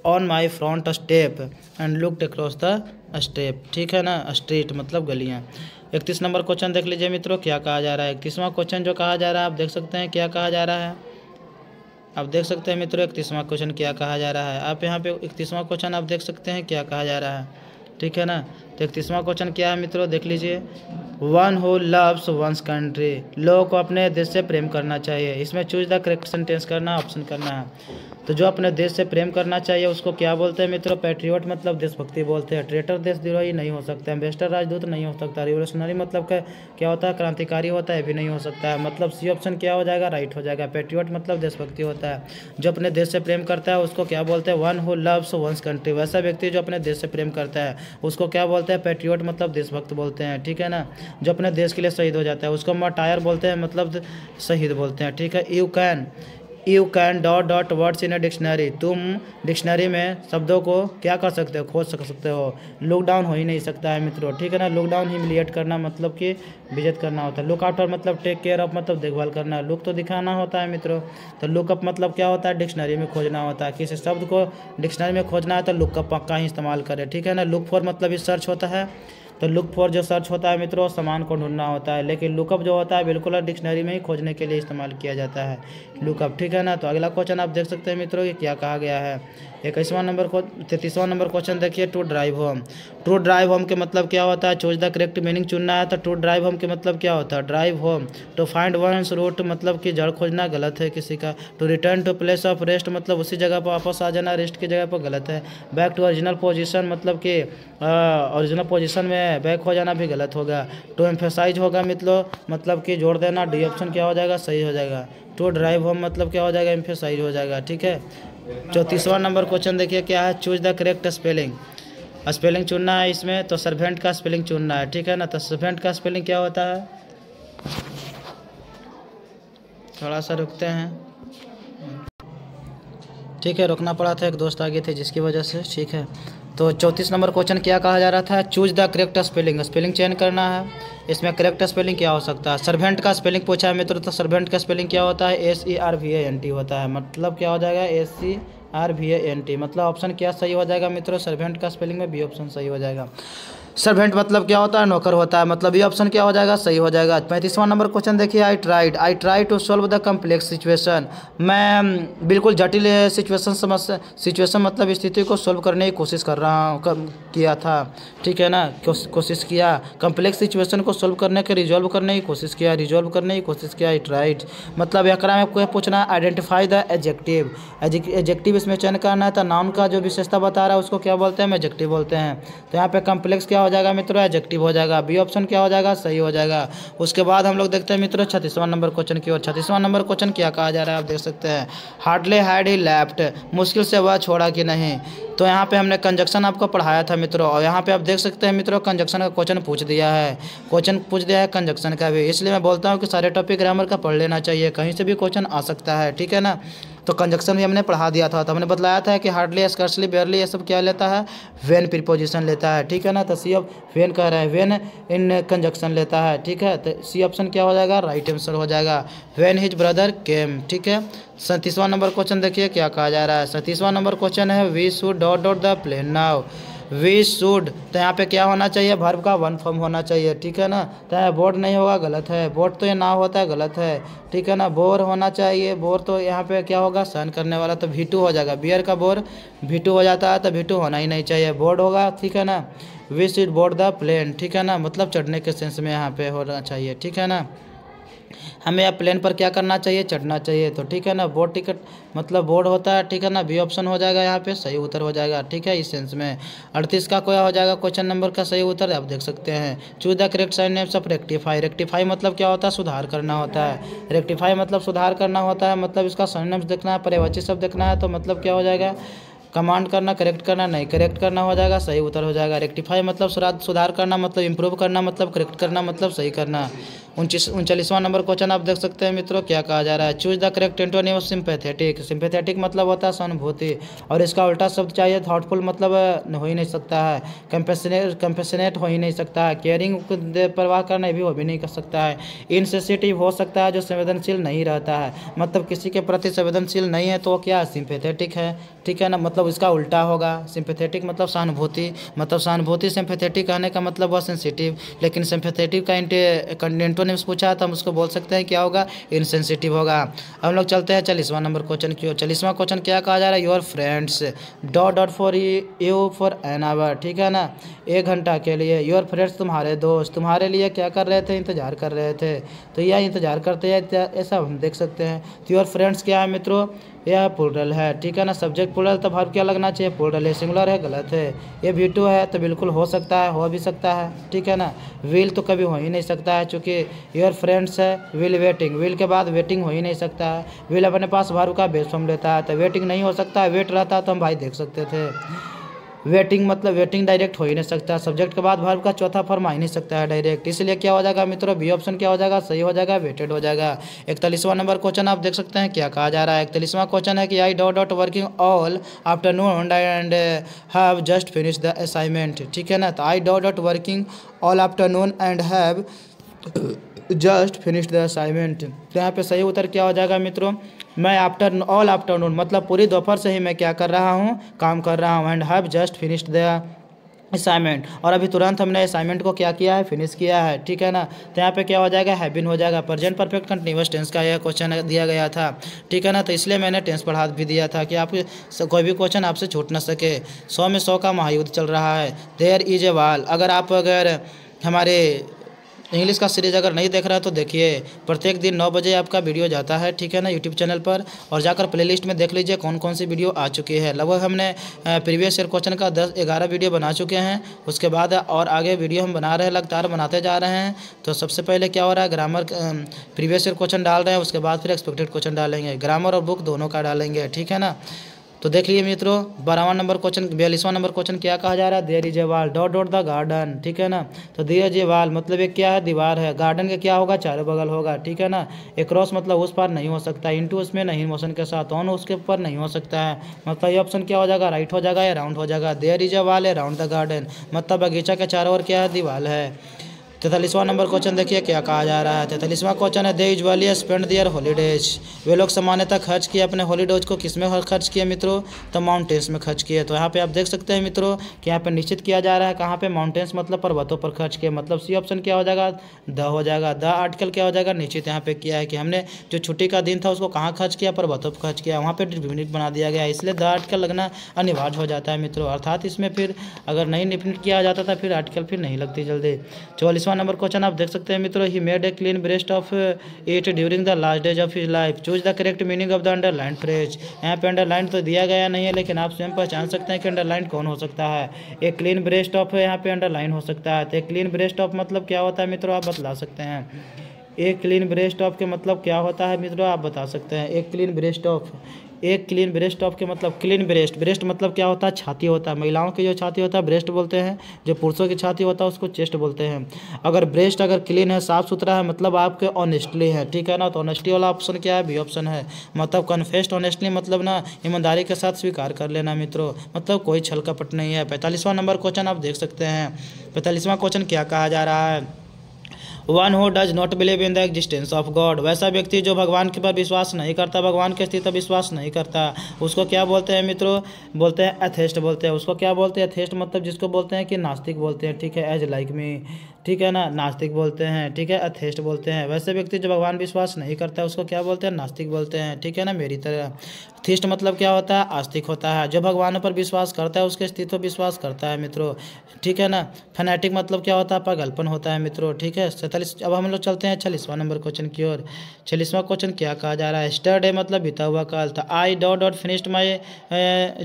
[SPEAKER 1] on my front step and looked across the step ठीक है ना स्ट्रीट मतलब गलियाँ इकतीस नंबर क्वेश्चन देख लीजिए मित्रों क्या कहा जा रहा है इकतीसवां क्वेश्चन जो कहा जा रहा है आप देख सकते हैं क्या कहा जा रहा है आप देख सकते हैं मित्रों इकतीसवां क्वेश्चन क्या कहा जा रहा है आप यहाँ पे इकतीसवां क्वेश्चन आप देख सकते हैं क्या कहा जा रहा है ठीक है ना तो इकतीसवा क्वेश्चन क्या है मित्रों देख लीजिए one who loves one's country लोगों को अपने देश से प्रेम करना चाहिए इसमें चूज द करेक्ट सेंटेंस करना ऑप्शन करना है तो जो अपने देश से प्रेम करना चाहिए उसको क्या बोलते हैं मित्रों पैट्रियट मतलब देशभक्ति बोलते हैं ट्रेटर देश द्रोही नहीं हो सकते एम्बेस्टर राजदूत नहीं हो सकता रिवोल्यूशनरी मतलब क्या होता है क्रांतिकारी होता है भी नहीं हो सकता है मतलब सी ऑप्शन क्या हो जाएगा राइट हो जाएगा पेट्रियट मतलब देशभक्ति होता है जो अपने देश से प्रेम करता है उसको क्या बोलते हैं one who loves one's country वैसा व्यक्ति जो अपने देश से प्रेम करता है उसको क्या बोलते बोलते हैं पेट्रियोट मतलब देशभक्त बोलते हैं ठीक है ना जो अपने देश के लिए शहीद हो जाता है उसको मटायर बोलते हैं मतलब शहीद बोलते हैं ठीक है you can you can dot dot words in a dictionary तुम डिक्शनरी में शब्दों को क्या कर सकते हो खोज सकते हो लॉकडाउन हो ही नहीं सकता है मित्रों ठीक है ना लॉकडाउन ही मिलियट करना मतलब कि विजिट करना होता है लुक आउट मतलब टेक केयर ऑफ मतलब देखभाल करना लुक तो दिखाना होता है मित्रों तो लुकअप मतलब क्या होता है डिक्शनरी में खोजना होता है किसी शब्द को डिक्शनरी में खोजना है तो लुकअप का ही इस्तेमाल करें ठीक है ना लुक फॉर मतलब ये सर्च होता है तो लुक फॉर जो सर्च होता है मित्रों सामान को ढूंढना होता है लेकिन लुकअप जो होता है बिल्कुल डिक्शनरी में ही खोजने के लिए इस्तेमाल किया जाता है लुकअप ठीक है ना तो अगला क्वेश्चन आप देख सकते हैं मित्रों कि क्या कहा गया है इक्कीसवां नंबर तैतीसवां नंबर क्वेश्चन देखिए to drive home to drive home के मतलब क्या होता है चूज द करेक्ट मीनिंग चुनना है तो टू ड्राइव होम के मतलब क्या होता है drive home to find one's root मतलब कि जड़ खोजना गलत है किसी का to return to place of rest मतलब उसी जगह पर वापस आ जाना रेस्ट की जगह पर गलत है बैक टू ओरिजिनल पोजिशन मतलब कि ओरिजिनल पोजिशन में बैक हो जाना भी गलत होगा टू एम्फेसाइज होगा मतलब मतलब कि जोड़ देना डी ऑप्शन क्या हो जाएगा सही हो जाएगा टू ड्राइव होम मतलब क्या हो जाएगा एम्फेसाइज हो जाएगा ठीक है चौंतीसवां नंबर क्वेश्चन देखिए क्या है choose the correct spelling spelling चुनना है इसमें तो सर्वेंट का स्पेलिंग चुनना है ठीक है ना तो सर्वेंट का स्पेलिंग क्या होता है थोड़ा सा रुकते हैं ठीक है रुकना पड़ा था एक दोस्त आगे थे जिसकी वजह से ठीक है तो चौंतीस नंबर क्वेश्चन क्या कहा जा रहा था choose the correct spelling spelling change करना है इसमें करेक्ट स्पेलिंग क्या हो सकता है सर्वेंट का स्पेलिंग पूछा है मित्रों तो सर्वेंट का स्पेलिंग क्या होता है S E R V A N T होता है मतलब क्या हो जाएगा S C R V A N T मतलब ऑप्शन क्या सही हो जाएगा मित्रों सर्वेंट का स्पेलिंग में बी ऑप्शन सही हो जाएगा सर्वेंट मतलब क्या होता है नौकर होता है मतलब ये ऑप्शन क्या हो जाएगा सही हो जाएगा पैंतीसवां नंबर क्वेश्चन देखिए I tried I try to solve the complex situation मैं बिल्कुल जटिल सिचुएशन समस्या सिचुएशन मतलब स्थिति को सॉल्व करने की कोशिश कर रहा हूँ किया था ठीक है ना कोशिश किया कम्प्लेक्स सिचुएशन को सॉल्व करने के रिजॉल्व करने की कोशिश किया रिजॉल्व करने की कोशिश किया आई ट्राइड मतलब एक में आपको पूछना है आइडेंटिफाई द एजेक्टिव एजेक्टिव इसमें चयन करना है तो नाउन का जो विशेषता बता रहा है उसको क्या बोलते हैं एजेक्टिव बोलते हैं तो यहाँ पे कम्प्लेक्स क्या हो जाएगा मित्रों एजेक्टिव हो जाएगा बी ऑप्शन क्या हो जाएगा सही हो जाएगा उसके बाद हम लोग देखते हैं मित्रों छत्तीसवां नंबर क्वेश्चन की ओर छत्तीसवां नंबर क्वेश्चन क्या कहा जा रहा है आप देख सकते हैं हार्डली हाइड ही लेफ्ट मुश्किल से वह छोड़ा कि नहीं तो यहाँ पे हमने कंजक्शन आपको पढ़ाया था मित्रों और यहाँ पे आप देख सकते हैं मित्रों कंजक्शन का क्वेश्चन पूछ दिया है क्वेश्चन पूछ दिया है कंजक्शन का भी इसलिए मैं बोलता हूँ कि सारे टॉपिक ग्रामर का पढ़ लेना चाहिए कहीं से भी क्वेश्चन आ सकता है ठीक है ना तो कंजक्शन भी हमने पढ़ा दिया था तो हमने बताया था कि हार्डली स्कर्सली बेयरली ये सब क्या लेता है वेन प्रिपोजिशन लेता है ठीक है ना तो सी सी ऑफ वेन कह रहा है वेन इन कंजक्शन लेता है ठीक है तो सी ऑप्शन क्या हो जाएगा राइट आंसर हो जाएगा वेन हिज ब्रदर केम ठीक है सैंतीसवां नंबर क्वेश्चन देखिए क्या कहा जा रहा है सैंतीसवां नंबर क्वेश्चन है we should dot dot the plane now we should तो यहाँ पे क्या होना चाहिए भर्व का वन फॉर्म होना चाहिए ठीक है ना तो बोर्ड नहीं होगा गलत है बोर्ड तो ये ना होता है गलत है ठीक है ना बोर होना चाहिए बोर तो यहाँ पे क्या होगा सहन करने वाला तो भीटू हो जाएगा बियर का बोर भीटू हो जाता है तो भीटू होना ही नहीं चाहिए बोर्ड होगा ठीक है ना we should board the plane ठीक है ना मतलब चढ़ने के सेंस में यहाँ पे होना चाहिए ठीक है ना हमें अब प्लेन पर क्या करना चाहिए चढ़ना चाहिए तो ठीक है ना बोर्ड टिकट मतलब बोर्ड होता है ठीक है ना बी ऑप्शन हो जाएगा यहाँ पे सही उत्तर हो जाएगा ठीक है इस सेंस में अड़तीस का क्या हो जाएगा क्वेश्चन नंबर का सही उत्तर आप देख सकते हैं choose the correct synonyms of rectify rectify मतलब क्या होता है सुधार करना होता है रेक्टिफाई मतलब सुधार करना होता है मतलब इसका साइन नेम्स देखना है परिवाची सब देखना है तो मतलब क्या हो जाएगा कमांड करना करेक्ट करना नहीं करेक्ट करना हो जाएगा सही उत्तर हो जाएगा रेक्टिफाई मतलब सुधार करना मतलब इम्प्रूव करना मतलब करेक्ट करना मतलब सही करना उनतीस उनचालीसवां नंबर क्वेश्चन आप देख सकते हैं मित्रों क्या कहा जा रहा है choose the correct antonym of sympathetic sympathetic मतलब होता है सहानुभूति और इसका उल्टा शब्द चाहिए थॉटफुल मतलब हो ही नहीं सकता है कंपेसनेट कंपेसनेट हो ही नहीं सकता है केयरिंग परवाह करना भी हो भी नहीं कर सकता है इनसेसिटिव हो सकता है जो संवेदनशील नहीं रहता है मतलब किसी के प्रति संवेदनशील नहीं है तो वो क्या सिंपैथेटिक है ठीक है ना मतलब इसका उल्टा होगा सिंपैथेटिक मतलब सहानुभूति मतलब सहानुभूति सिंपैथेटिक कहने का मतलब वह सेंसिटिव लेकिन सिंपैथेटिक का कंटेंटो करने ने पूछा तो हम उसको बोल सकते हैं क्या होगा इनसेंसिटिव होगा हम लोग चलते हैं चालीसवां नंबर क्वेश्चन की ओर चालीसवां क्वेश्चन क्या कहा जा रहा है your friends dot dot for you for an hour ठीक है ना एक घंटा के लिए योर फ्रेंड्स तुम्हारे दोस्त तुम्हारे लिए क्या कर रहे थे इंतजार कर रहे थे तो यह इंतजार करते हैं ऐसा हम देख सकते हैं तो योर फ्रेंड्स क्या है मित्रों यह पोर्टल है ठीक है ना सब्जेक्ट पोर्टल तो भाव क्या लगना चाहिए पोर्टल है सिंगुलर है गलत है ये वी टू है तो बिल्कुल हो सकता है हो भी सकता है ठीक है ना विल तो कभी हो ही नहीं सकता है चूँकि योर फ्रेंड्स है विल वेटिंग विल के बाद वेटिंग हो ही नहीं सकता है विल अपने पास भारू का बेस लेता है तो वेटिंग नहीं हो सकता है वेट रहता तो हम भाई देख सकते थे वेटिंग मतलब वेटिंग डायरेक्ट हो ही नहीं सकता सब्जेक्ट के बाद भर्व का चौथा फॉर्म आ ही नहीं सकता है डायरेक्ट इसलिए क्या हो जाएगा मित्रों बी ऑप्शन क्या हो जाएगा सही हो जाएगा वेटेड हो जाएगा इकतालीसवां नंबर क्वेश्चन आप देख सकते हैं क्या कहा जा रहा है इकतालीसवां क्वेश्चन है कि I dot dot working all afternoon and have just finish the assignment ठीक है ना तो I dot dot working all afternoon and have just finish the assignment तो यहाँ पे सही उत्तर क्या हो जाएगा मित्रों मैं आफ्टर ऑल आफ्टरनून मतलब पूरी दोपहर से ही मैं क्या कर रहा हूँ काम कर रहा हूँ and have just finished the assignment और अभी तुरंत हमने असाइनमेंट को क्या किया है फिनिश किया है ठीक है ना तो यहाँ पे क्या हो जाएगा हैबिन हो जाएगा प्रेजेंट परफेक्ट कंटिन्यूस टेंस का यह क्वेश्चन दिया गया था ठीक है ना तो इसलिए मैंने टेंस पढ़ा भी दिया था कि आप कोई भी क्वेश्चन आपसे छूट ना सके सौ में सौ का महायुद्ध चल रहा है देयर इज ए वाल अगर आप अगर हमारे इंग्लिश का सीरीज़ अगर नहीं देख रहा है तो देखिए प्रत्येक दिन नौ बजे आपका वीडियो जाता है ठीक है ना यूट्यूब चैनल पर और जाकर प्लेलिस्ट में देख लीजिए कौन कौन सी वीडियो आ चुकी है लगभग हमने प्रीवियस ईयर क्वेश्चन का दस ग्यारह वीडियो बना चुके हैं उसके बाद और आगे वीडियो हम बना रहे हैं लगातार बनाते जा रहे हैं तो सबसे पहले क्या हो रहा है ग्रामर प्रीवियस ईयर क्वेश्चन डाल रहे हैं उसके बाद फिर एक्सपेक्टेड क्वेश्चन डालेंगे ग्रामर और बुक दोनों का डालेंगे ठीक है ना तो देख लिए मित्रों बारहवा नंबर क्वेश्चन बयालीसवां नंबर क्वेश्चन क्या कहा जा रहा है देर इज ए वाल डॉट डॉट द गार्डन ठीक है ना तो देर इज ए वाल मतलब ये क्या है दीवार है गार्डन का क्या होगा चारों बगल होगा ठीक है ना एक क्रॉस मतलब उस पार नहीं हो सकता इंटू उसमें नहीं मोशन के साथ ऑन उसके ऊपर नहीं हो सकता है मतलब ये ऑप्शन क्या हो जाएगा राइट हो जाएगा या राउंड हो जाएगा देर इज ए वाल है राउंड द गार्डन मतलब बगीचा के चारों ओर क्या है दीवाल है तैतालीसवां नंबर क्वेश्चन देखिए क्या कहा जा रहा है तैतालीसवां क्वेश्चन है दे वाली स्पेंड दियर हॉलीडेज वे लोग सामान्यतः खर्च किए अपने हॉलीडेज को किस में खर्च किए मित्रों तो माउंटेन्स में खर्च किए तो यहाँ पे आप देख सकते हैं मित्रों कि यहाँ पे निश्चित किया जा रहा है कहाँ पे माउंटेन्स मतलब पर्वतों पर खर्च किए मतलब सी ऑप्शन क्या हो जाएगा द हो जाएगा द आर्टिकल क्या हो जाएगा निश्चित यहाँ पे किया है कि हमने जो छुट्टी का दिन था उसको कहाँ खर्च किया पर्वतों पर खर्च किया वहाँ पर डिफिनिट बना दिया गया इसलिए द आर्टिकल लगना अनिवार्य हो जाता है मित्रों अर्थात इसमें फिर अगर नहीं डिफिनिट किया जाता था फिर आर्टिकल फिर नहीं लगती जल्दी चौलीसवां पांचवा नंबर क्वेश्चन आप देख सकते हैं मित्रों he made a clean breast of it during the last days of his life choose the correct meaning of the underline phrase यहाँ पे अंडरलाइन तो दिया गया नहीं है लेकिन आप स्वयं पहचान सकते हैं कि अंडरलाइन कौन हो सकता है ए क्लीन ब्रेस्ट ऑफ यहाँ पे अंडरलाइन हो सकता है तो एक क्लीन ब्रेस्ट ऑफ मतलब क्या होता है मित्रों आप बतला सकते हैं एक क्लीन ब्रेस्ट ऑफ के मतलब क्या होता है मित्रों आप बता सकते हैं एक क्लीन ब्रेस्ट ऑफ एक क्लीन ब्रेस्ट ऑफ के मतलब क्लीन ब्रेस्ट ब्रेस्ट मतलब क्या होता है छाती होता है महिलाओं की जो छाती होता है ब्रेस्ट बोलते हैं जो पुरुषों की छाती होता है उसको चेस्ट बोलते हैं अगर ब्रेस्ट अगर क्लीन है साफ सुथरा है मतलब आपके ऑनेस्टली है ठीक है ना तो ऑनेस्टी वाला ऑप्शन क्या है बी ऑप्शन है मतलब कन्फेस्ट ऑनेस्टली मतलब ना ईमानदारी के साथ स्वीकार कर लेना मित्रों मतलब कोई छल कपट नहीं है पैंतालीसवां नंबर क्वेश्चन आप देख सकते हैं पैंतालीसवां क्वेश्चन क्या कहा जा रहा है one who does not believe in the existence of God वैसा व्यक्ति जो भगवान के पर विश्वास नहीं करता भगवान के अस्तित्व विश्वास नहीं करता उसको क्या बोलते हैं मित्रों बोलते हैं एथेस्ट बोलते हैं उसको क्या बोलते हैं एथेस्ट मतलब जिसको बोलते हैं कि नास्तिक बोलते हैं ठीक है एज लाइक मी ठीक है ना नास्तिक बोलते हैं ठीक है अथेस्ट बोलते हैं वैसे व्यक्ति जो भगवान विश्वास नहीं करता है उसको क्या बोलते हैं नास्तिक बोलते हैं ठीक है ना मेरी तरह थिस्ट मतलब क्या होता है आस्तिक होता है जो भगवानों पर विश्वास करता है उसके अस्तित्व विश्वास करता है मित्रों ठीक है ना फनेटिक मतलब क्या होता है पागलपन होता है मित्रों ठीक है सैंतालीस अब हम लोग चलते हैं छलिसवा नंबर क्वेश्चन की ओर चालीसवां क्वेश्चन क्या कहा जा रहा है स्टर्ड मतलब बीता हुआ काल था I dot dot finished my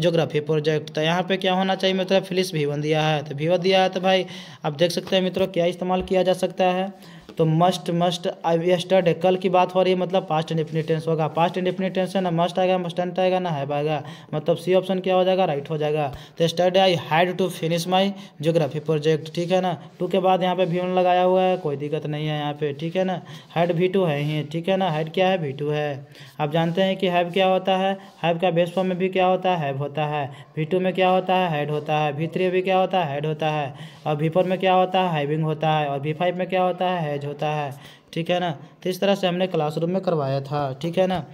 [SPEAKER 1] geography project था यहाँ पे क्या होना चाहिए मित्रों फिलिस भीवन दिया है तो भीवन दिया है तो भाई आप देख सकते हैं मित्रों क्या इस्तेमाल किया जा सकता है तो मस्ट मस्ट स्टड कल की बात हो रही है मतलब पास्ट एंड टेंस होगा पास्ट एंड टेंस है ना मस्ट आएगा मस्टेंट आएगा ना है आएगा मतलब सी ऑप्शन क्या हो जाएगा राइट हो जाएगा तो study I had to finish my geography project ठीक है ना टू के बाद यहाँ पे भी लगाया हुआ है कोई दिक्कत नहीं है यहाँ पे ठीक है ना हैड भी टू है ही ठीक है ना हैड क्या है भी टू है आप जानते हैं कि हैव क्या होता है हैव का बेस फॉर्म में भी क्या होता है हैव होता है वी टू में क्या होता है हैड होता है वी थ्री में क्या होता है हैड होता है और वी फोर में क्या होता है हैविंग होता है और वी फाइव में क्या होता है हैज होता है ठीक है ना तो इस तरह से हमने क्लासरूम में करवाया था ठीक है ना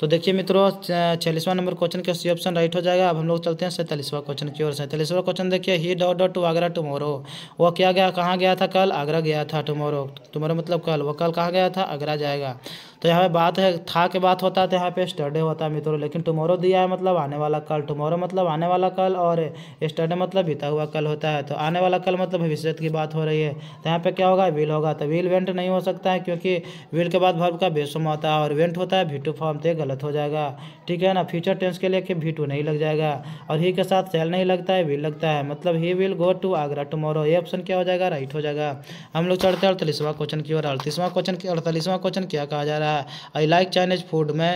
[SPEAKER 1] तो देखिए मित्रों छियालीसवा नंबर क्वेश्चन का सी ऑप्शन राइट हो जाएगा अब हम लोग चलते हैं सैंतालीसवा क्वेश्चन की ओर सैंतालीसवा क्वेश्चन देखिए he dot dot to Agra tomorrow वो क्या गया कहाँ गया था कल आगरा गया था टुमोरो टुमोरो मतलब कल वो कल कहाँ गया था आगरा जाएगा तो यहाँ पे बात है था के बात होता है तो यहाँ पे स्टडे होता है मित्रों लेकिन टुमारो दिया है मतलब आने वाला कल टुमारो मतलब आने वाला कल और स्टडे मतलब बीता हुआ कल होता है तो आने वाला कल मतलब भविष्य की बात हो रही है तो यहाँ पे क्या होगा विल होगा तो विल वेंट नहीं हो सकता है क्योंकि विल के बाद भर्व का बेसम होता है और वेंट होता है भी टू फॉर्म तो गलत हो जाएगा ठीक है ना फ्यूचर टेंस के लिए कि भी टू नहीं लग जाएगा और ही के साथ सेल नहीं लगता है विल लगता है मतलब he will go to Agra tomorrow ये ऑप्शन क्या हो जाएगा राइट हो जाएगा हम लोग चढ़ते हैं अड़तालीसवां क्वेश्चन की ओर अड़तीसवां क्वेश्चन अड़तालीसवां क्वेश्चन क्या कहा जा रहा है है आई लाइक चाइनीज फूड मैं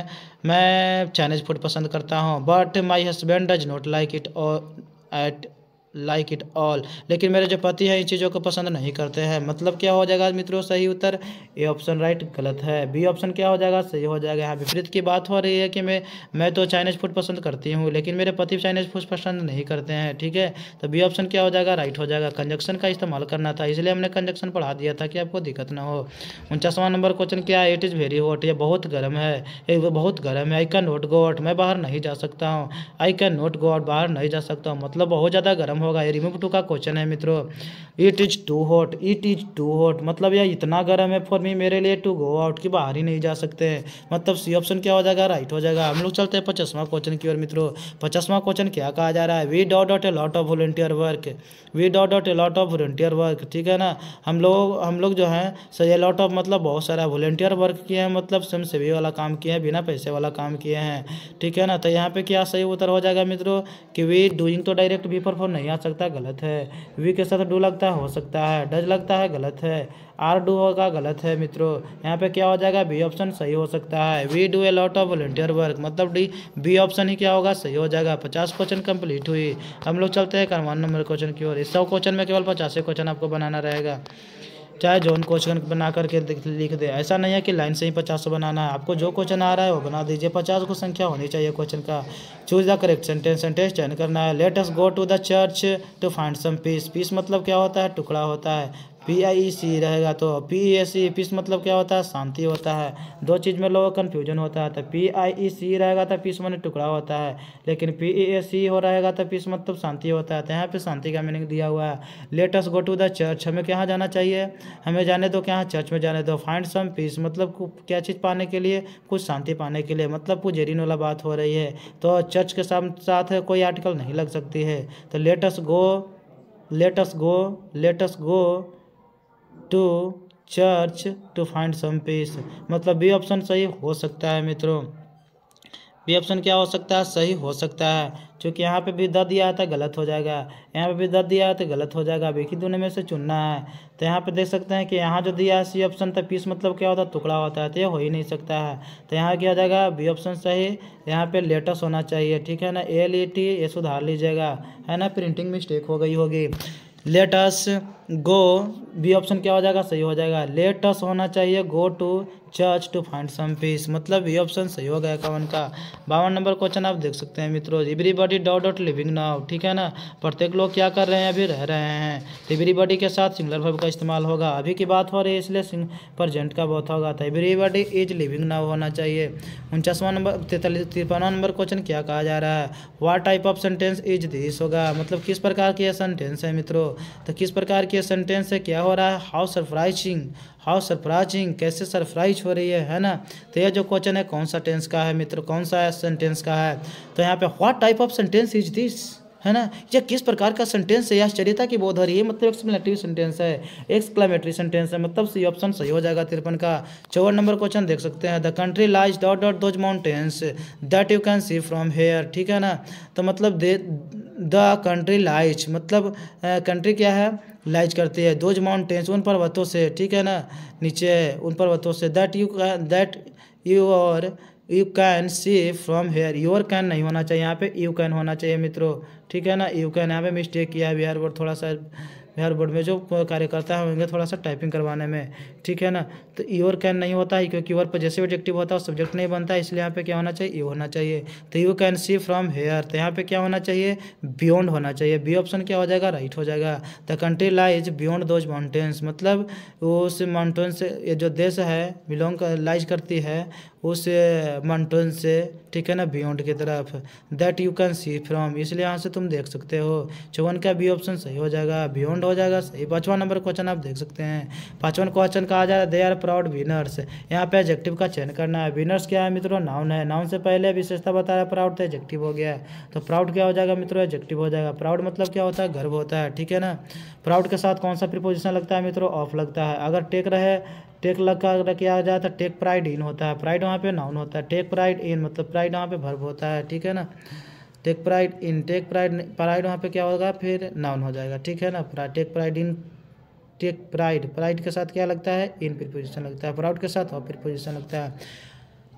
[SPEAKER 1] मैं चाइनीज फूड पसंद करता हूँ but my husband does not like it और एट लाइक इट ऑल लेकिन मेरे जो पति हैं इन चीज़ों को पसंद नहीं करते हैं मतलब क्या हो जाएगा मित्रों सही उत्तर ए ऑप्शन राइट गलत है बी ऑप्शन क्या हो जाएगा सही हो जाएगा यहाँ विपरीत की बात हो रही है कि मैं मैं तो चाइनीज़ फूड पसंद करती हूँ लेकिन मेरे पति चाइनीज़ फूड पसंद नहीं करते हैं ठीक है तो बी ऑप्शन क्या हो जाएगा राइट हो जाएगा कंजक्शन का इस्तेमाल करना था इसलिए हमने कंजक्शन पढ़ा दिया था कि आपको दिक्कत ना हो उनचासवा नंबर क्वेश्चन क्या है इट इज़ वेरी हॉट ये बहुत गर्म है बहुत गर्म है I can not go out मैं बाहर नहीं जा सकता हूँ I can not go out बाहर नहीं जा सकता हूँ मतलब बहुत ज़्यादा गर्म होगा ये रिमूव टू का क्वेश्चन है मित्रों it is too hot it is too hot मतलब यह इतना गर्म है फॉर मी मेरे लिए टू गो आउट की बाहर ही नहीं जा सकते मतलब सी ऑप्शन क्या हो जाएगा राइट हो जाएगा हम लोग चलते हैं पचासवा क्वेश्चन की ओर मित्रों पचासवा क्वेश्चन क्या कहा जा रहा है we dot dot a lot of volunteer work we dot dot a lot of volunteer work ठीक है ना हम लोग हम लोग जो है सही लॉट ऑफ मतलब बहुत सारा वॉलंटियर वर्क किए हैं मतलब स्वयं सेवी वाला काम किए हैं बिना पैसे वाला काम किए हैं ठीक है ना तो यहाँ पे क्या सही उत्तर हो जाएगा मित्रों कि वी डूइंग तो डायरेक्ट भी परफॉर्म नहीं जा सकता है गलत है वी के साथ डू लगता है हो सकता है डज लगता है गलत है आर डू होगा गलत है मित्रों यहाँ पे क्या हो जाएगा बी ऑप्शन सही हो सकता है we do a lot of volunteer work मतलब डी बी ऑप्शन ही क्या होगा सही हो जाएगा पचास क्वेश्चन कंप्लीट हुई हम लोग चलते हैं कर्मान नंबर क्वेश्चन की ओर इस सौ क्वेश्चन में केवल पचास क्वेश्चन आपको बनाना रहेगा चाहे जोन क्वेश्चन बना करके लिख दे ऐसा नहीं है कि लाइन से ही पचास बनाना है आपको जो क्वेश्चन आ रहा है वो बना दीजिए पचास को संख्या होनी चाहिए क्वेश्चन का choose the correct sentence sentence चयन करना है let's go to the church to find some peace peace मतलब क्या होता है टुकड़ा होता है पी आई ई सी रहेगा तो पी ए सी पीस मतलब क्या होता है शांति होता है दो चीज़ में लोगों का कन्फ्यूजन होता है तो पी आई ई सी रहेगा तो पीस मैंने टुकड़ा होता है लेकिन पी ई ए सी हो रहेगा तो पीस मतलब शांति होता है तो यहाँ पे शांति का मीनिंग दिया हुआ है latest go to the church हमें कहाँ जाना चाहिए हमें जाने दो क्या चर्च में जाने दो फाइंड सम पीस मतलब क्या चीज़ पाने के लिए कुछ शांति पाने के लिए मतलब कुछ जेरिन वाला बात हो रही है तो चर्च के साथ साथ कोई आर्टिकल नहीं लग सकती है तो latest go latest go latest go to church to find some peace मतलब बी ऑप्शन सही हो सकता है मित्रों बी ऑप्शन क्या हो सकता है सही हो सकता है क्योंकि यहाँ पे भी द दिया था गलत हो जाएगा यहाँ पे भी द दिया तो गलत हो जाएगा अब एक ही दोनों में से चुनना है तो यहाँ पे देख सकते हैं कि यहाँ जो दिया है सी ऑप्शन तो पीस मतलब क्या होता है टुकड़ा होता है तो ये हो ही नहीं सकता है तो यहाँ क्या हो जाएगा बी ऑप्शन सही यहाँ पे लेटस होना चाहिए ठीक है ना एल ई टी ये सुधार लीजिएगा है ना प्रिंटिंग मिस्टेक हो गई होगी लेटस गो बी ऑप्शन क्या हो जाएगा सही हो जाएगा लेटस होना चाहिए go to church to find some peace मतलब ये ऑप्शन सही हो गया इक्यावन का बावन नंबर क्वेश्चन आप देख सकते हैं मित्रों everybody dot dot living now ठीक है ना प्रत्येक लोग क्या कर रहे हैं अभी रह रहे हैं तो एवरीबॉडी के साथ सिंगलर वर्ब का इस्तेमाल होगा अभी की बात हो रही है इसलिए प्रजेंट का बहुत होगा तो एवरीबॉडी इज लिविंग नाउ होना चाहिए उनचासवा नंबर तैतालीस तिरपनवा नंबर क्वेश्चन क्या कहा जा रहा है what type of sentence is this होगा मतलब किस प्रकार की यह सेंटेंस है मित्रों तो किस प्रकार की सेंटेंस से क्या हो रहा है हाउ सरप्राइजिंग हाउ सरप्राइजिंग कैसे सरप्राइज हो रही है है ना तो यह जो क्वेश्चन है कौन सा टेंस का है मित्र कौन सा सेंटेंस का है तो यहाँ पे what type of sentence is this है ना यह किस प्रकार का सेंटेंस है चरिता की बोध हो रही है मतलब एक्सप्लेनेटरी सेंटेंस है एक्सप्लेमेटरी सेंटेंस है मतलब सी ऑप्शन सही हो जाएगा तिरपन का चौवन नंबर क्वेश्चन देख सकते हैं the country lies dot dot those mountains that you can see from here ठीक है ना तो मतलब दे द कंट्री लाइज मतलब कंट्री क्या है लाइज करती है दोज माउंटेन्स उन पर्वतों से ठीक है ना नीचे उन पर्वतों से दैट यू दैट यू और you can see from here your can नहीं होना चाहिए यहाँ पे यू कैन होना चाहिए मित्रों ठीक है ना यू कैन यहाँ पे मिस्टेक किया है बिहार बोर्ड थोड़ा सा बिहार बोर्ड में जो कार्यकर्ता होंगे थोड़ा सा टाइपिंग करवाने में ठीक है ना तो ईवर कैन नहीं होता है क्योंकि ईवर पर जैसे ऑब्जेक्टिव होता है सब्जेक्ट नहीं बनता है इसलिए यहाँ पे क्या होना चाहिए ई होना चाहिए तो you can see from here तो यहाँ पे क्या होना चाहिए बियॉन्ड होना चाहिए बी ऑप्शन क्या हो जाएगा राइट हो जाएगा the country lies beyond those mountains मतलब उस माउंटेन्स ये जो देश है बिलोंग लाइज करती है उस मंटन से ठीक है ना बियॉन्ड की तरफ that you can see from इसलिए यहाँ से तुम देख सकते हो चौवन का बी ऑप्शन सही हो जाएगा बियॉन्ड हो जाएगा सही पाँचवा नंबर क्वेश्चन आप देख सकते हैं पाँचवा क्वेश्चन कहा जा रहा है दे आर प्राउड विनर्स यहाँ पे एजेक्टिव का चयन करना है विनर्स क्या है मित्रों नाउन है नाउन से पहले विशेषता बता रहा प्राउड तो एजेक्टिव हो गया तो प्राउड क्या हो जाएगा मित्रों एजेक्टिव हो जाएगा प्राउड मतलब क्या होता है गर्व होता है ठीक है ना प्राउड के साथ कौन सा प्रिपोजिशन लगता है मित्रों ऑफ लगता है अगर टेक रहे टेक लग का अगर किया जाता है टेक प्राइड इन होता है प्राइड वहाँ पे नाउन होता है टेक प्राइड इन मतलब प्राइड वहाँ पे भर्व होता है ठीक है ना take pride in take pride pride वहाँ पे क्या होगा फिर नाउन हो जाएगा ठीक है ना take pride in take pride pride के साथ क्या लगता है इन प्रिपोजिशन लगता है प्राउड के साथ और प्रिपोजिशन लगता है